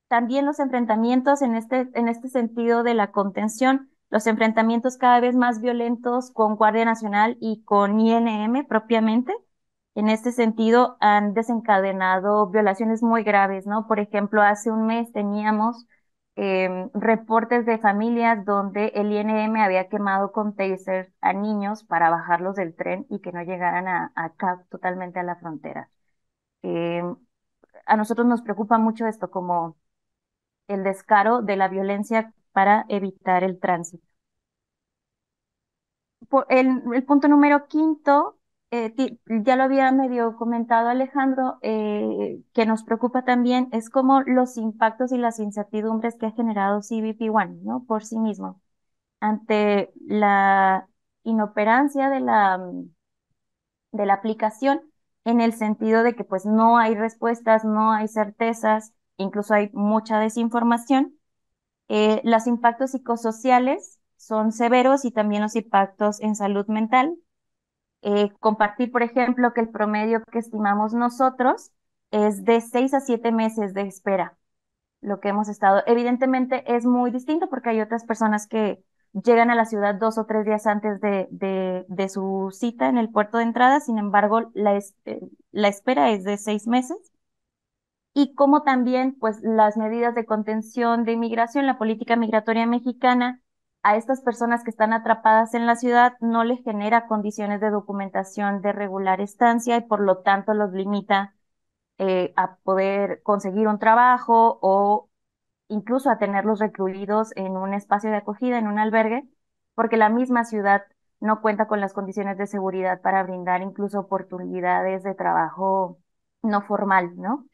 también los enfrentamientos en este, en este sentido de la contención los enfrentamientos cada vez más violentos con Guardia Nacional y con INM propiamente, en este sentido han desencadenado violaciones muy graves, ¿no? Por ejemplo, hace un mes teníamos em, reportes de familias donde el INM había quemado con Taser a niños para bajarlos del tren y que no llegaran a, acá totalmente a la frontera. Em, a nosotros nos preocupa mucho esto, como el descaro de la violencia para evitar el tránsito. el, punto número quinto, eh, ya lo había medio comentado Alejandro, eh, que nos preocupa también es como los impactos y las incertidumbres que ha generado cbp One ¿no? por sí mismo ante la inoperancia de la, mm, de la aplicación en el sentido de que pues no hay respuestas, no hay certezas, incluso hay mucha desinformación eh, los impactos psicosociales son severos y también los impactos en salud mental. Eh, compartir, por ejemplo, que el promedio que estimamos nosotros es de seis a siete meses de espera, lo que hemos estado. Evidentemente es muy distinto porque hay otras personas que llegan a la ciudad dos o tres días antes de, de, su cita en el puerto de entrada, sin embargo, la, eh, la espera es de seis meses y como también pues las medidas de contención de inmigración, la política migratoria mexicana a estas personas que están atrapadas en la ciudad no les genera condiciones de documentación de regular estancia y por lo tanto los limita eh, a poder conseguir un trabajo o incluso a tenerlos recluidos en un espacio de acogida, en un albergue, porque la misma ciudad no cuenta con las condiciones de seguridad para brindar incluso oportunidades de trabajo no formal, ¿no?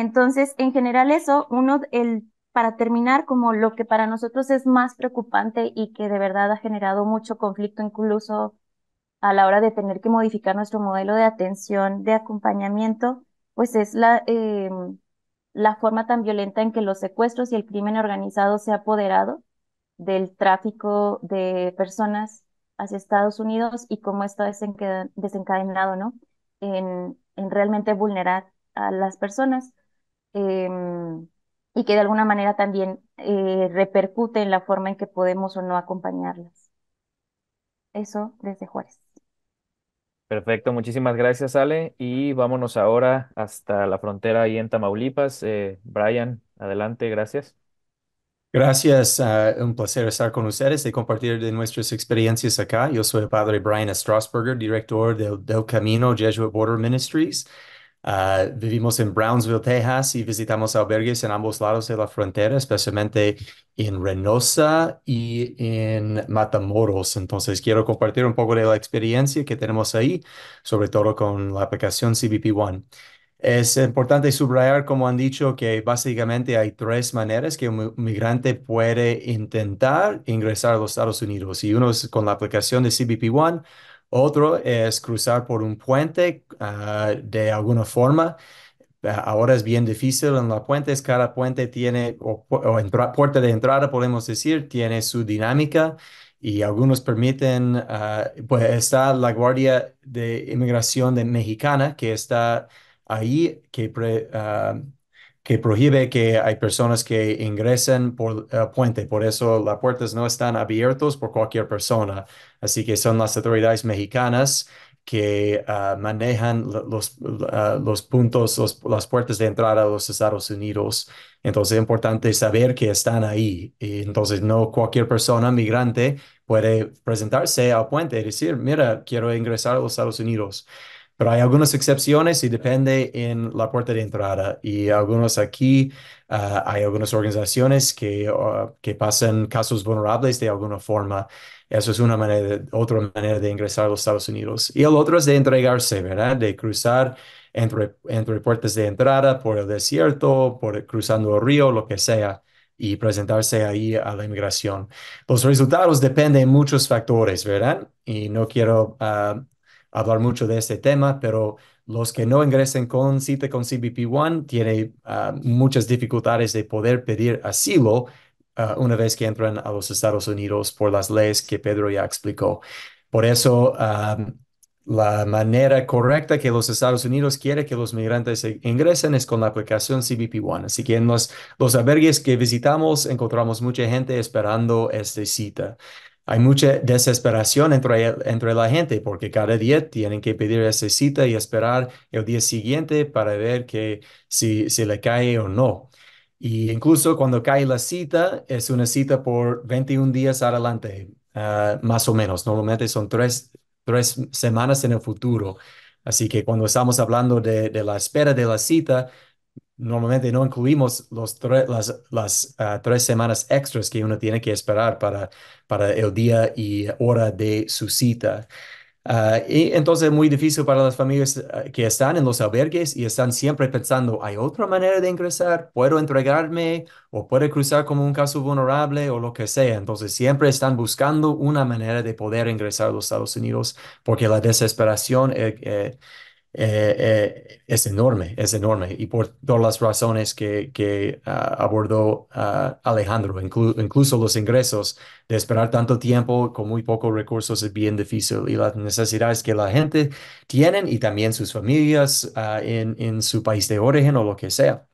Entonces, en general eso, uno, el, para terminar, como lo que para nosotros es más preocupante y que de verdad ha generado mucho conflicto incluso a la hora de tener que modificar nuestro modelo de atención, de acompañamiento, pues es la, em, la forma tan violenta en que los secuestros y el crimen organizado se ha apoderado del tráfico de personas hacia Estados Unidos y cómo está desencadenado, ¿no? En, en realmente vulnerar a las personas. Em, y que de alguna manera también eh, repercute en la forma en que podemos o no acompañarlas. Eso desde Juárez.
Perfecto, muchísimas gracias Ale y vámonos ahora hasta la frontera ahí en Tamaulipas. Eh,
Brian, adelante, gracias. Gracias, ah, un placer estar con ustedes y compartir de nuestras experiencias acá. Yo soy el padre Brian Strasberger, director del Camino Jesuit Border Ministries. Ah, vivimos en Brownsville, Texas, y visitamos albergues en ambos lados de la frontera, especialmente en Reynosa y en Matamoros. Entonces, quiero compartir un poco de la experiencia que tenemos ahí, sobre todo con la aplicación CBP One. Es importante subrayar, como han dicho, que básicamente hay tres maneras que un migrante puede intentar ingresar a los Estados Unidos. Y uno es con la aplicación de CBP One, otro es cruzar por un puente ah, de alguna forma. Ahora es bien difícil en la puentes, cada puente tiene, o, puerta de entrada, podemos decir, tiene su dinámica y algunos permiten, ah, pues está la Guardia de Inmigración de Mexicana que está ahí, que pre, ah, que prohíbe que hay personas que ingresen por el eh, puente. Por eso las puertas no están abiertas por cualquier persona. Así que son las autoridades mexicanas que ah, manejan los, ah, los puntos, las puertas de entrada a los Estados Unidos. Entonces es importante saber que están ahí. entonces no cualquier persona migrante puede presentarse al puente y decir, mira, quiero ingresar a los Estados Unidos. Pero hay algunas excepciones y depende en la puerta de entrada. Y algunos aquí, ah, hay algunas organizaciones que, ah, que pasan casos vulnerables de alguna forma. Eso es una manera, otra manera de ingresar a los Estados Unidos. Y el otro es de entregarse, ¿verdad? De cruzar entre, entre puertas de entrada, por el desierto, por cruzando el río, lo que sea y presentarse ahí a la inmigración. Los resultados dependen de muchos factores, ¿verdad? Y no quiero ah, hablar mucho de este tema, pero los que no ingresen con cita con CBP-1 tienen ah, muchas dificultades de poder pedir asilo ah, una vez que entran a los Estados Unidos por las leyes que Pedro ya explicó. Por eso, ah, la manera correcta que los Estados Unidos quiere que los migrantes e-, ingresen es con la aplicación CBP-1. Así que en los, los albergues que visitamos encontramos mucha gente esperando esta cita hay mucha desesperación entre, entre la gente porque cada día tienen que pedir esa cita y esperar el día siguiente para ver que si, si le cae o no. Y incluso cuando cae la cita, es una cita por 21 días adelante, ah, más o menos. Normalmente son tres, tres, semanas en el futuro. Así que cuando estamos hablando de, de la espera de la cita, normalmente no incluimos los las, las ah, tres semanas extras que uno tiene que esperar para para el día y hora de su cita. Ah, y entonces es muy difícil para las familias ah, que están en los albergues y están siempre pensando, ¿hay otra manera de ingresar? ¿Puedo entregarme? ¿O puede cruzar como un caso vulnerable o lo que sea? Entonces siempre están buscando una manera de poder ingresar a los Estados Unidos porque la desesperación... Eh, eh, eh, eh, es enorme, es enorme. Y por todas las razones que, que ah, abordó ah, Alejandro, incluso los ingresos, de esperar tanto tiempo con muy pocos recursos es bien difícil. Y las necesidades que la gente tienen y también sus familias ah, en, en su país de origen o lo que sea.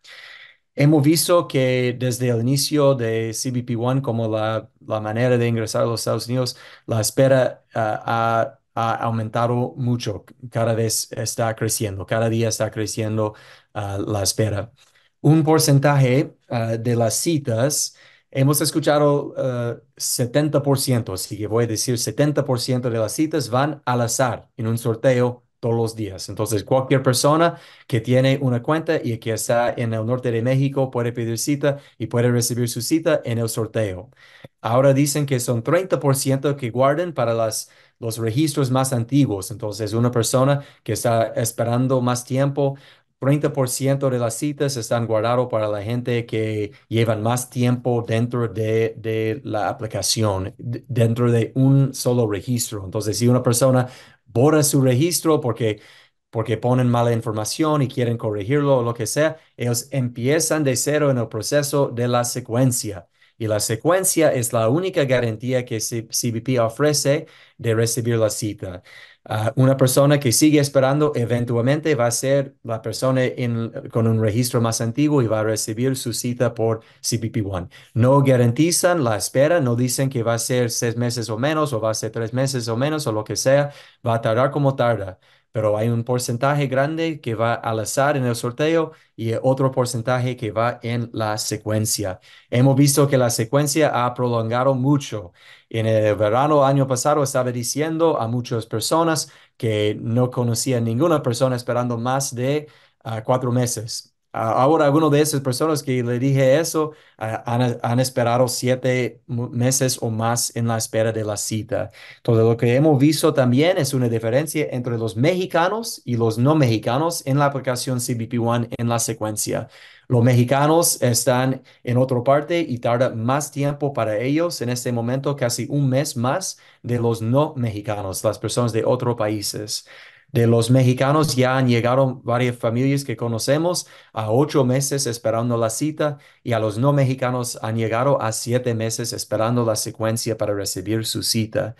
Hemos visto que desde el inicio de CBP One, como la, la manera de ingresar a los Estados Unidos, la espera a ha aumentado mucho, cada vez está creciendo, cada día está creciendo ah, la espera. Un porcentaje ah, de las citas, hemos escuchado 70%, ah, así que voy a decir 70% de las citas van al azar en un sorteo todos los días. Entonces, cualquier persona que tiene una cuenta y que está en el norte de México puede pedir cita y puede recibir su cita en el sorteo. Ahora dicen que son 30% que guarden para las los registros más antiguos. Entonces, una persona que está esperando más tiempo, 30% de las citas están guardadas para la gente que llevan más tiempo dentro de, la aplicación, dentro de un solo registro. Entonces, si una persona borra su registro porque porque ponen mala información y quieren corregirlo o lo que sea, ellos empiezan de cero en el proceso de la secuencia y la secuencia es la única garantía que CBP ofrece de recibir la cita. Ah, una persona que sigue esperando eventualmente va a ser la persona con un registro más antiguo y va a recibir su cita por CBP One. No garantizan la espera, no dicen que va a ser seis meses o menos o va a ser tres meses o menos o lo que sea, va a tardar como tarda pero hay un porcentaje grande que va al azar en el sorteo y otro porcentaje que va en la secuencia. Hemos visto que la secuencia ha prolongado mucho. En el verano año pasado estaba diciendo a muchas personas que no conocía ninguna persona esperando más de ah, cuatro meses Ah, ahora, algunas de esas personas que le dije eso ah, han, esperado siete meses o más en la espera de la cita. Todo lo que hemos visto también es una diferencia entre los mexicanos y los no mexicanos en la aplicación CBP One en la secuencia. Los mexicanos están en otra parte y tarda más tiempo para ellos en este momento, casi un mes más de los no mexicanos, las personas de otros países. De los mexicanos ya han llegado varias familias que conocemos a ocho meses esperando la cita y a los no mexicanos han llegado a siete meses esperando la secuencia para recibir su cita.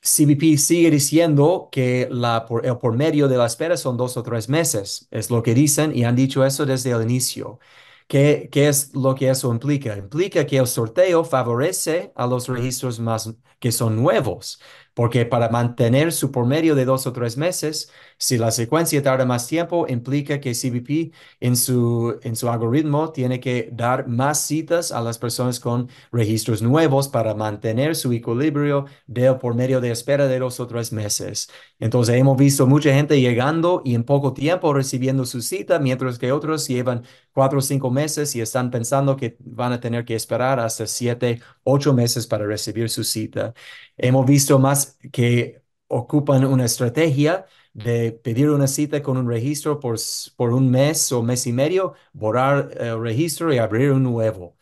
CBP sigue diciendo que por, el por medio de la espera son dos o tres meses, es lo que dicen y han dicho eso desde el inicio. ¿Qué, ¿Qué, es lo que eso implica? Implica que el sorteo favorece a los registros más que son nuevos, porque para mantener su promedio de dos o tres meses, si la secuencia tarda más tiempo, implica que CBP en su, en su algoritmo tiene que dar más citas a las personas con registros nuevos para mantener su equilibrio del medio de espera de dos o tres meses. Entonces hemos visto mucha gente llegando y en poco tiempo recibiendo su cita, mientras que otros llevan cuatro o cinco meses y están pensando que van a tener que esperar hasta siete ocho meses para recibir su cita. Hemos visto más que ocupan una estrategia de pedir una cita con un registro por, por un mes o mes y medio, borrar el registro y abrir un nuevo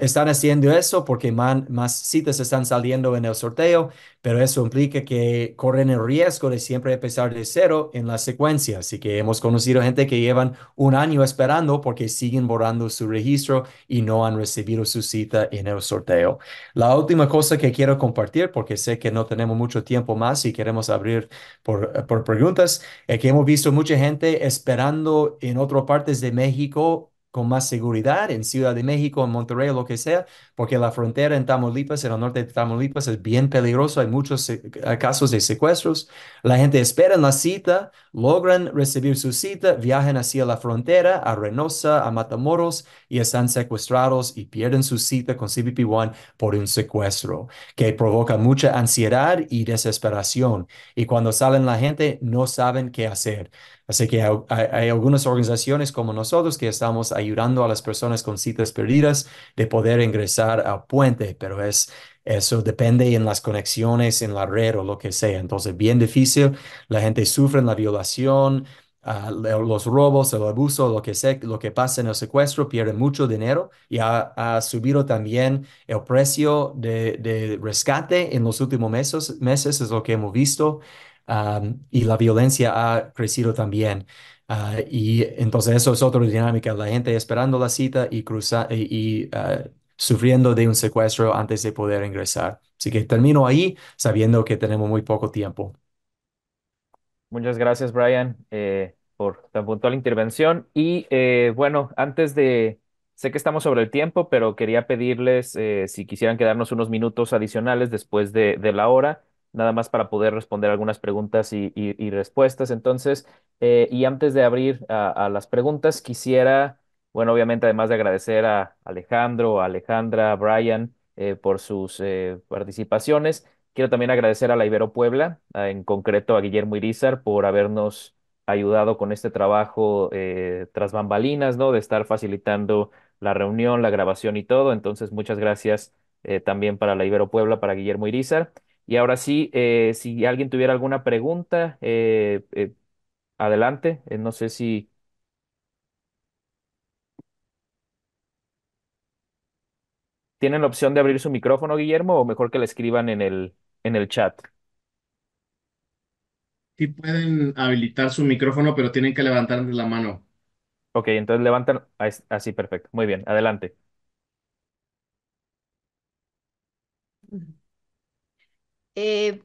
están haciendo eso porque más citas están saliendo en el sorteo, pero eso implica que corren el riesgo de siempre empezar de cero en la secuencia. Así que hemos conocido gente que llevan un año esperando porque siguen borrando su registro y no han recibido su cita en el sorteo. La última cosa que quiero compartir, porque sé que no tenemos mucho tiempo más y queremos abrir por, por preguntas, es que hemos visto mucha gente esperando en otras partes de México con más seguridad en Ciudad de México, en Monterrey, lo que sea, porque la frontera en Tamaulipas, en el norte de Tamaulipas, es bien peligroso, hay muchos eh, eh, casos de secuestros. La gente espera en la cita, logran recibir su cita, viajan hacia la frontera, a Reynosa, a Matamoros, y están secuestrados y pierden su cita con CBP One por un secuestro, que provoca mucha ansiedad y desesperación. Y cuando salen la gente, no saben qué hacer. Así que hay, hay, algunas organizaciones como nosotros que estamos ayudando a las personas con citas perdidas de poder ingresar a al puente, pero es eso depende en las conexiones, en la red o lo que sea. Entonces, bien difícil, la gente sufre la violación, ah, los robos, el abuso, lo que sea, lo que pasa en el secuestro, pierde mucho dinero y ha, subido también el precio de, rescate en los últimos meses, meses es lo que hemos visto, y la violencia ha crecido también. Ah, y entonces eso es otra dinámica, la gente esperando la cita y, cruza y, ah, sufriendo de un secuestro antes de poder ingresar. Así que termino ahí sabiendo que tenemos muy poco tiempo.
Muchas gracias, Brian, eh, por tan puntual intervención. Y eh, bueno, antes de, sé que estamos sobre el tiempo, pero quería pedirles eh, si quisieran quedarnos unos minutos adicionales después de, la hora, nada más para poder responder algunas preguntas y, respuestas. Entonces, y antes de abrir a, a las preguntas, quisiera bueno, obviamente además de agradecer a Alejandro, a Alejandra, a Brian eh, por sus eh, participaciones, quiero también agradecer a la Ibero Puebla, ah, en concreto a Guillermo Irizar por habernos ayudado con este trabajo eh, tras bambalinas, ¿no? De estar facilitando la reunión, la grabación y todo. Entonces, muchas gracias también para la Ibero Puebla, para Guillermo Irizar. Y ahora sí, si alguien tuviera alguna pregunta, adelante. no sé si ¿Tienen la opción de abrir su micrófono, Guillermo, o mejor que la escriban en el, en el chat? Sí pueden habilitar su micrófono, pero tienen que levantar la mano. Ok, entonces levantan. Así, perfecto. Muy bien, adelante.
Eh,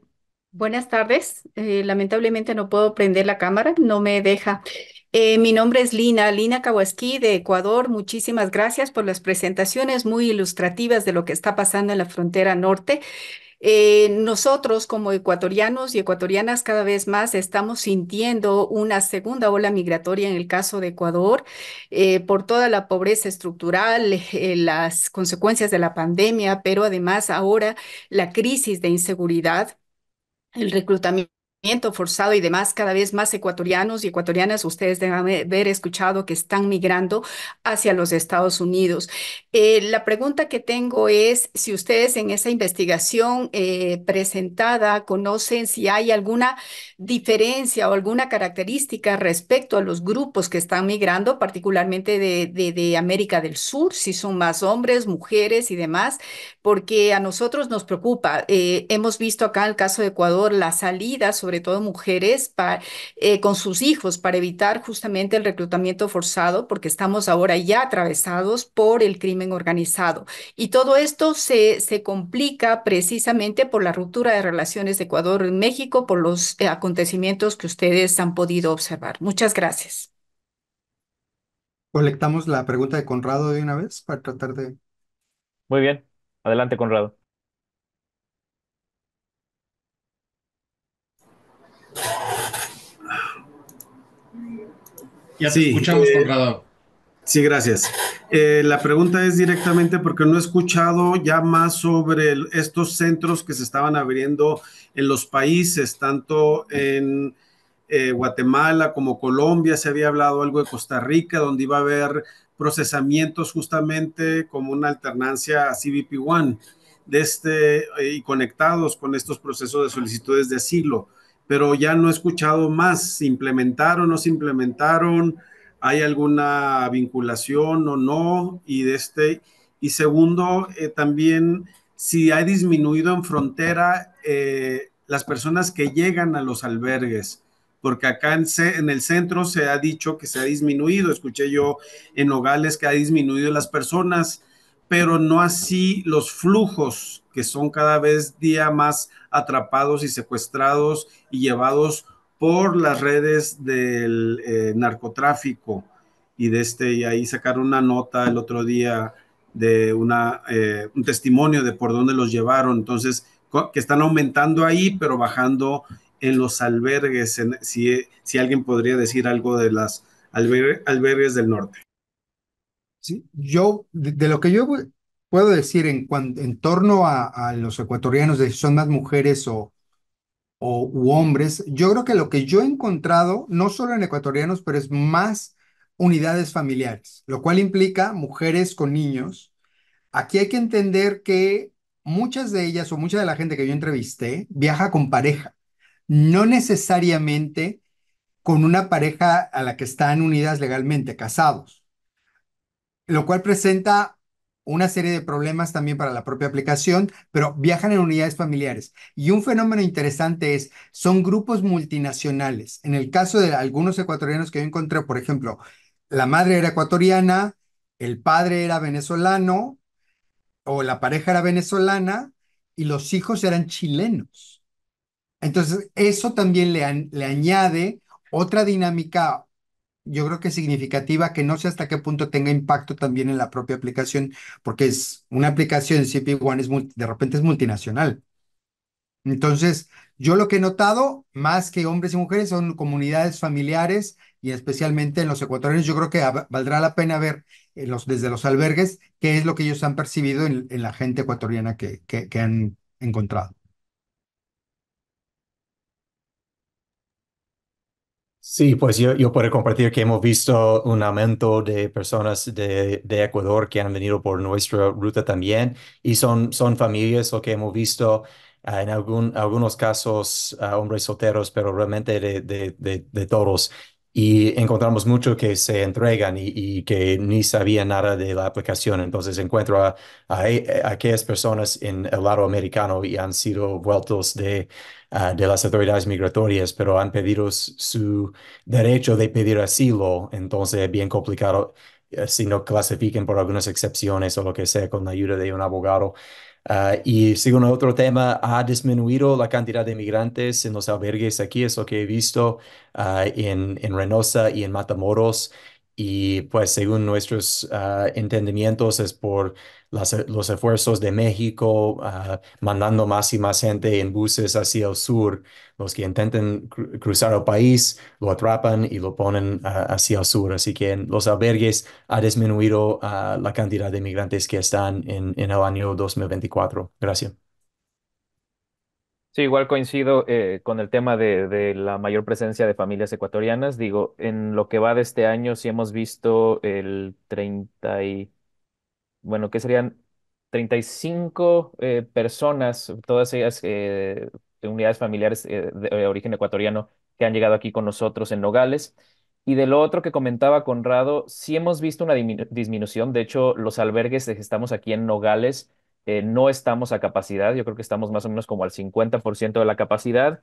buenas tardes. Eh, lamentablemente no puedo prender la cámara, no me deja. Eh, mi nombre es Lina, Lina Kawaski de Ecuador. Muchísimas gracias por las presentaciones muy ilustrativas de lo que está pasando en la frontera norte. Eh, nosotros como ecuatorianos y ecuatorianas cada vez más estamos sintiendo una segunda ola migratoria en el caso de Ecuador eh, por toda la pobreza estructural, las consecuencias de la pandemia, pero además ahora la crisis de inseguridad el reclutamiento forzado y demás, cada vez más ecuatorianos y ecuatorianas, ustedes deben haber escuchado que están migrando hacia los Estados Unidos. Eh, la pregunta que tengo es si ustedes en esa investigación eh, presentada conocen si hay alguna diferencia o alguna característica respecto a los grupos que están migrando, particularmente de, América del Sur, si son más hombres, mujeres y demás, porque a nosotros nos preocupa. Eh, hemos visto acá en el caso de Ecuador las salidas sobre sobre todo mujeres, eh, con sus hijos para evitar justamente el reclutamiento forzado, porque estamos ahora ya atravesados por el crimen organizado. Y todo esto se, se complica precisamente por la ruptura de relaciones de Ecuador México, por los eh, acontecimientos que ustedes han podido observar. Muchas gracias.
Colectamos la pregunta de Conrado de una vez para tratar de...
Muy bien, adelante Conrado.
Ya sí, te escuchamos, eh, Sí,
gracias. Eh, la pregunta es directamente porque no he escuchado ya más sobre estos centros que se estaban abriendo en los países, tanto en eh, Guatemala como Colombia, se había hablado algo de Costa Rica, donde iba a haber procesamientos justamente como una alternancia a CBP-1 de este, y conectados con estos procesos de solicitudes de asilo pero ya no he escuchado más. ¿Se implementaron, no se implementaron? ¿Hay alguna vinculación o no? Y de este. Y segundo, eh, también si ha disminuido en frontera eh, las personas que llegan a los albergues, porque acá en, en, el centro se ha dicho que se ha disminuido, escuché yo en Nogales que ha disminuido las personas pero no así los flujos que son cada vez día más atrapados y secuestrados y llevados por las redes del eh, narcotráfico. Y de este, y ahí sacaron una nota el otro día de una, eh, un testimonio de por dónde los llevaron. Entonces, que están aumentando ahí, pero bajando en los albergues. si, si alguien podría decir algo de las albergues del norte
yo, de, lo que yo puedo decir en, torno a, los ecuatorianos, de si son más mujeres o, hombres, yo creo que lo que yo he encontrado, no solo en ecuatorianos, pero es más unidades familiares, lo cual implica mujeres con niños. Aquí hay que entender que muchas de ellas o mucha de la gente que yo entrevisté viaja con pareja, no necesariamente con una pareja a la que están unidas legalmente, casados lo cual presenta una serie de problemas también para la propia aplicación, pero viajan en unidades familiares. Y un fenómeno interesante es, son grupos multinacionales. En el caso de algunos ecuatorianos que yo encontré, por ejemplo, la madre era ecuatoriana, el padre era venezolano, o la pareja era venezolana, y los hijos eran chilenos. Entonces, eso también le, le añade otra dinámica yo creo que es significativa, que no sé hasta qué punto tenga impacto también en la propia aplicación, porque es una aplicación CP1 es de repente es multinacional. Entonces, yo lo que he notado, más que hombres y mujeres, son comunidades familiares y especialmente en los ecuatorianos, yo creo que valdrá la pena ver eh, desde los albergues qué es lo que ellos han percibido en, la gente ecuatoriana que, que
han encontrado. Sí, pues yo, yo puedo compartir que hemos visto un aumento de personas de, de, Ecuador que han venido por nuestra ruta también y son, son familias lo que hemos visto ah, en algún, algunos casos ah, hombres solteros, pero realmente de, de, de, todos. Y encontramos mucho que se entregan y, y, que ni sabían nada de la aplicación. Entonces encuentro a, a, a aquellas personas en el lado americano y han sido vueltos de Ah, de las autoridades migratorias, pero han pedido su derecho de pedir asilo, entonces es bien complicado eh, si no clasifiquen por algunas excepciones o lo que sea con la ayuda de un abogado. Ah, y según otro tema, ha disminuido la cantidad de migrantes en los albergues aquí, es lo que he visto ah, en, en Reynosa y en Matamoros. Y pues según nuestros entendimientos es por eh, los esfuerzos de México, ah, mandando más y más gente en buses hacia el sur. Los que intenten cruzar el país lo atrapan y lo ponen ah, hacia el sur. Así que en los albergues ha disminuido ah, la cantidad de migrantes que están en, en el año 2024. Gracias.
Sí, igual coincido eh, con el tema de, de, la mayor presencia de familias ecuatorianas. Digo, en lo que va de este año, sí hemos visto el 30 bueno, que serían? 35 eh, personas, todas ellas eh, unidades familiares eh, de, origen ecuatoriano que han llegado aquí con nosotros en Nogales. Y de lo otro que comentaba Conrado, sí hemos visto una disminución. De hecho, los albergues que estamos aquí en Nogales no estamos a capacidad. Yo creo que estamos más o menos como al 50% de la capacidad.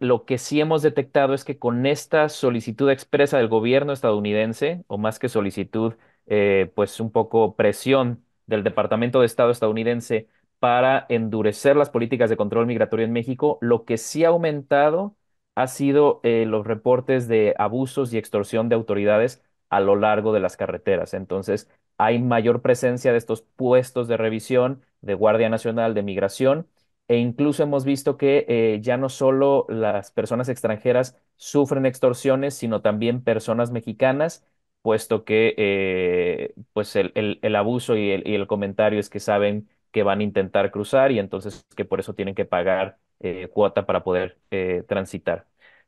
lo que sí hemos detectado es que con esta solicitud expresa del gobierno estadounidense, o más que solicitud, eh, pues un poco presión del Departamento de Estado estadounidense para endurecer las políticas de control migratorio en México, lo que sí ha aumentado ha sido eh, los reportes de abusos y extorsión de autoridades a lo largo de las carreteras. Entonces, hay mayor presencia de estos puestos de revisión de Guardia Nacional de Migración e incluso hemos visto que eh, ya no solo las personas extranjeras sufren extorsiones, sino también personas mexicanas puesto que eh, pues el, abuso y el, comentario es que saben que van a intentar cruzar y entonces que por eso tienen que pagar eh, cuota para poder eh, transitar.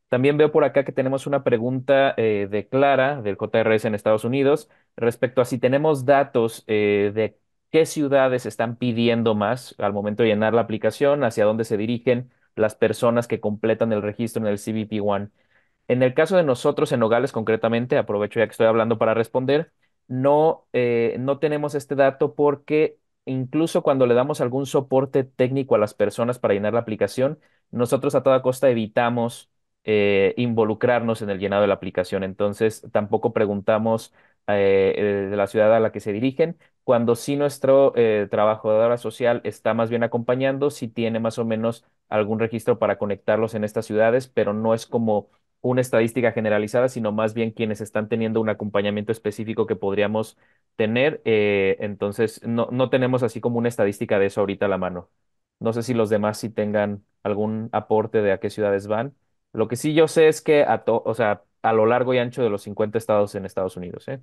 También veo por acá que tenemos una pregunta de Clara del JRS en Estados Unidos respecto a si tenemos datos de qué ciudades están pidiendo más al momento de llenar la aplicación, hacia dónde se dirigen las personas que completan el registro en el CBP One. En el caso de nosotros en Nogales concretamente, aprovecho ya que estoy hablando para responder, no, eh, no tenemos este dato porque incluso cuando le damos algún soporte técnico a las personas para llenar la aplicación, nosotros a toda costa evitamos eh, involucrarnos en el llenado de la aplicación. Entonces, tampoco preguntamos eh, de la ciudad a la que se dirigen, cuando sí nuestro eh, social está más bien acompañando, si tiene más o menos algún registro para conectarlos en estas ciudades, pero no es como una estadística generalizada, sino más bien quienes están teniendo un acompañamiento específico que podríamos tener. Eh, entonces, no, tenemos así como una estadística de eso ahorita a la mano. No sé si los demás sí tengan algún aporte de a qué ciudades van. Lo que sí yo sé es que a, todo o sea, a lo largo y ancho de los 50 estados en Estados Unidos, ¿eh?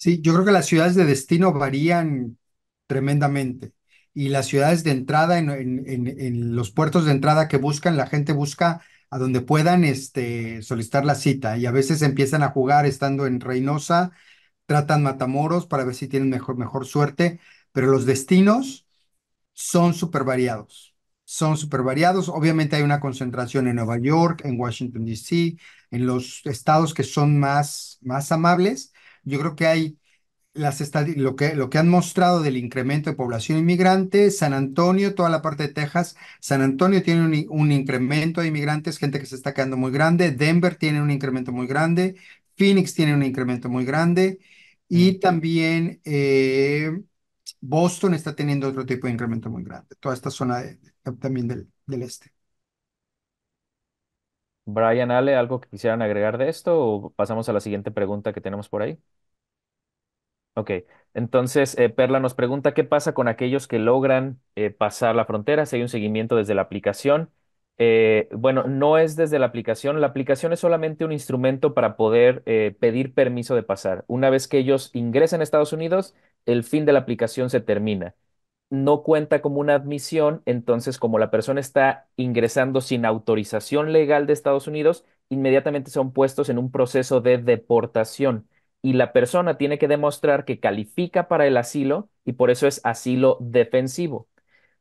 Sí, yo creo que las ciudades de destino varían tremendamente y las ciudades de entrada en, los puertos de entrada que buscan, la gente busca a donde puedan este, solicitar la cita y a veces empiezan a jugar estando en Reynosa, tratan Matamoros para ver si tienen mejor, mejor suerte, pero los destinos son súper variados, son súper variados. Obviamente hay una concentración en Nueva York, en Washington, D.C., en los estados que son más, más amables, yo creo que hay las lo que, lo que han mostrado del incremento de población inmigrante, San Antonio, toda la parte de Texas, San Antonio tiene un, incremento de inmigrantes, gente que se está quedando muy grande, Denver tiene un incremento muy grande, Phoenix tiene un incremento muy grande y también eh, Boston está teniendo otro tipo de incremento muy grande, toda esta zona también del este.
Brian, Ale, ¿algo que quisieran agregar de esto o pasamos a la siguiente pregunta que tenemos por ahí? Ok, entonces eh, Perla nos pregunta qué pasa con aquellos que logran eh, pasar la frontera, si hay un seguimiento desde la aplicación. Eh, bueno, no es desde la aplicación, la aplicación es solamente un instrumento para poder pedir permiso de pasar. Una vez que ellos ingresan a Estados Unidos, el fin de la aplicación se termina no cuenta como una admisión, entonces como la persona está ingresando sin autorización legal de Estados Unidos, inmediatamente son puestos en un proceso de deportación y la persona tiene que demostrar que califica para el asilo y por eso es asilo defensivo.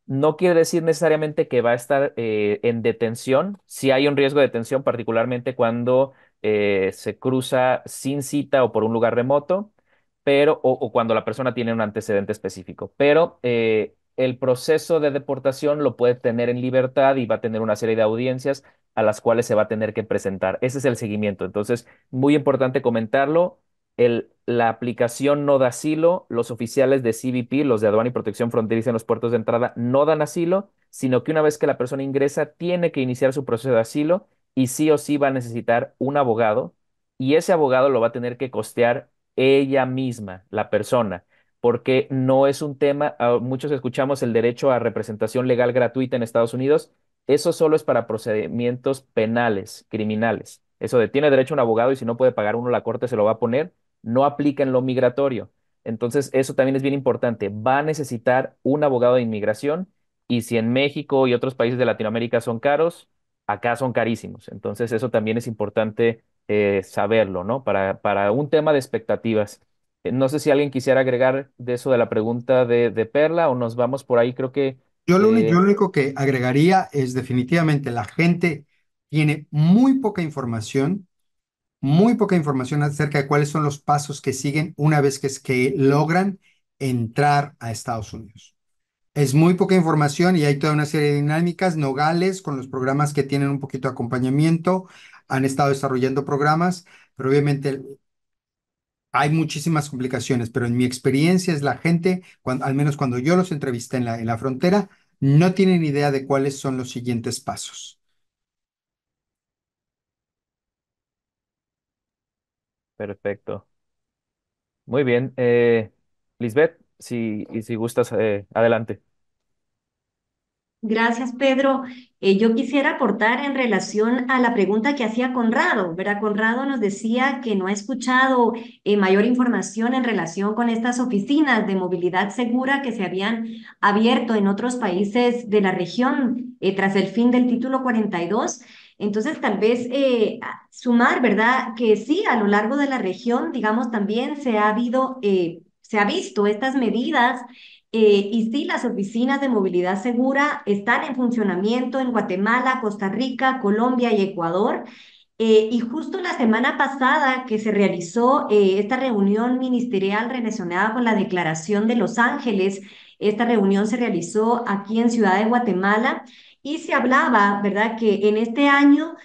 No quiere decir necesariamente que va a estar eh, en detención, si hay un riesgo de detención, particularmente cuando eh, se cruza sin cita o por un lugar remoto, pero, o, cuando la persona tiene un antecedente específico, pero eh, el proceso de deportación lo puede tener en libertad y va a tener una serie de audiencias a las cuales se va a tener que presentar. Ese es el seguimiento. Entonces, muy importante comentarlo. la aplicación no da asilo, los oficiales de CBP, los de aduana y protección fronteriza en los puertos de entrada, no dan asilo, sino que una vez que la persona ingresa, tiene que iniciar su proceso de asilo y sí o sí va a necesitar un abogado y ese abogado lo va a tener que costear ella misma, la persona, porque no es un tema, ah, muchos escuchamos el derecho a representación legal gratuita en Estados Unidos, eso solo es para procedimientos penales, criminales. Eso de tiene derecho un abogado y si no puede pagar uno, la corte se lo va a poner, no aplica en lo migratorio. Entonces, eso también es bien importante. Va a necesitar un abogado de inmigración y si en México y otros países de Latinoamérica son caros, acá son carísimos. Entonces, eso también es importante eh, saberlo, ¿no? Para, para un tema de expectativas. Eh, no sé si alguien quisiera agregar de eso de la pregunta de, Perla o nos vamos por ahí. Creo que... Eh,
yo lo, único, que agregaría es definitivamente la gente tiene muy poca información, muy poca información acerca de cuáles son los pasos que siguen una vez que, es que logran entrar a Estados Unidos. Es muy poca información y hay toda una serie de dinámicas, nogales, con los programas que tienen un poquito de acompañamiento han estado desarrollando programas, pero obviamente hay muchísimas complicaciones, pero en mi experiencia es la gente, al menos cuando yo los entrevisté en la, frontera, no tienen idea de cuáles son los siguientes pasos.
Perfecto. Muy bien. Eh, Lisbeth, si, si gustas, eh, adelante.
Gracias, Pedro. Eh, yo quisiera aportar en relación a la pregunta que hacía Conrado, ¿verdad? Conrado nos decía que no ha escuchado eh, mayor información en relación con estas oficinas de movilidad segura que se habían abierto en otros países de la región eh, tras el fin del título 42. Entonces, tal vez sumar, ¿verdad? Que sí, a lo largo de la región, digamos, también se ha habido, se ha visto estas medidas eh, y sí, las oficinas de movilidad segura están en funcionamiento en Guatemala, Costa Rica, Colombia y Ecuador. Eh, y justo la semana pasada que se realizó eh, esta reunión ministerial relacionada con la Declaración de Los Ángeles, esta reunión se realizó aquí en Ciudad de Guatemala y se hablaba, ¿verdad?, que en este año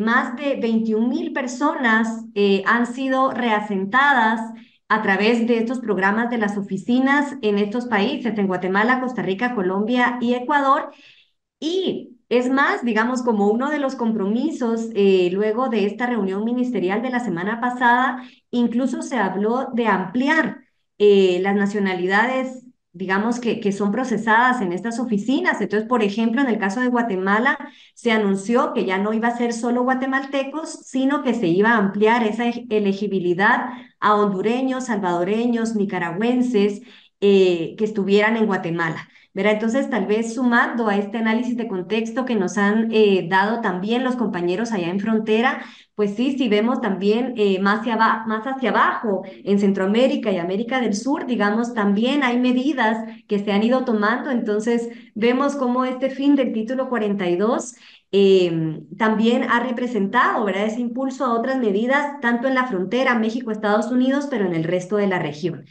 más de 21 mil personas han sido reasentadas a través de estos programas de las oficinas en estos países, en Guatemala, Costa Rica, Colombia y Ecuador. Y es más, digamos, como uno de los compromisos eh, luego de esta reunión ministerial de la semana pasada, incluso se habló de ampliar eh, las nacionalidades digamos, que, son procesadas en estas oficinas. Entonces, por ejemplo, en el caso de Guatemala, se anunció que ya no iba a ser solo guatemaltecos, sino que se iba a ampliar esa elegibilidad a hondureños, salvadoreños, nicaragüenses eh, que estuvieran en Guatemala entonces tal vez sumando a este análisis de contexto que nos han eh, dado también los compañeros allá en frontera, pues sí, si vemos también eh, más, hacia más hacia abajo, en Centroamérica y América del Sur, digamos, también hay medidas que se han ido tomando, entonces vemos cómo este fin del título 42 em, también ha representado ¿verdad? ese impulso a otras medidas, tanto en la frontera México-Estados Unidos, pero en el resto de la región.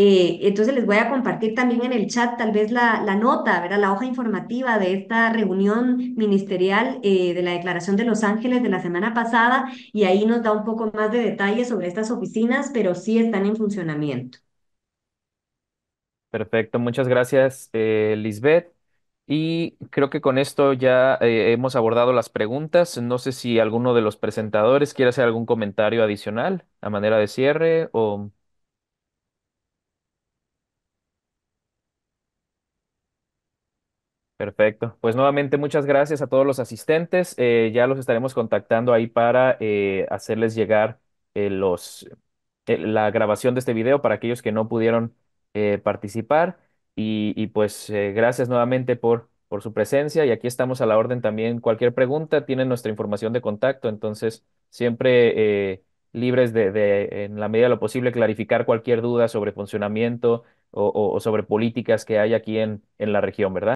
Eh, entonces les voy a compartir también en el chat tal vez la, nota, la hoja informativa de esta reunión ministerial eh, de la Declaración de Los Ángeles de la semana pasada y ahí nos da un poco más de detalle sobre estas oficinas, pero sí están en funcionamiento.
Perfecto, muchas gracias, eh, Lisbeth. Y creo que con esto ya hemos abordado las preguntas. No sé si alguno de los presentadores quiere hacer algún comentario adicional a manera de cierre o... Perfecto. Pues nuevamente muchas gracias a todos los asistentes. Eh, ya los estaremos contactando ahí para eh, hacerles llegar eh, los, la grabación de este video para aquellos que no pudieron participar. Y, pues gracias nuevamente por, por su presencia. Y aquí estamos a la orden también. Cualquier pregunta tienen nuestra información de contacto. Entonces, siempre libres de, en la medida de lo posible, clarificar cualquier duda sobre funcionamiento o, sobre políticas que hay aquí en, en la región, ¿verdad?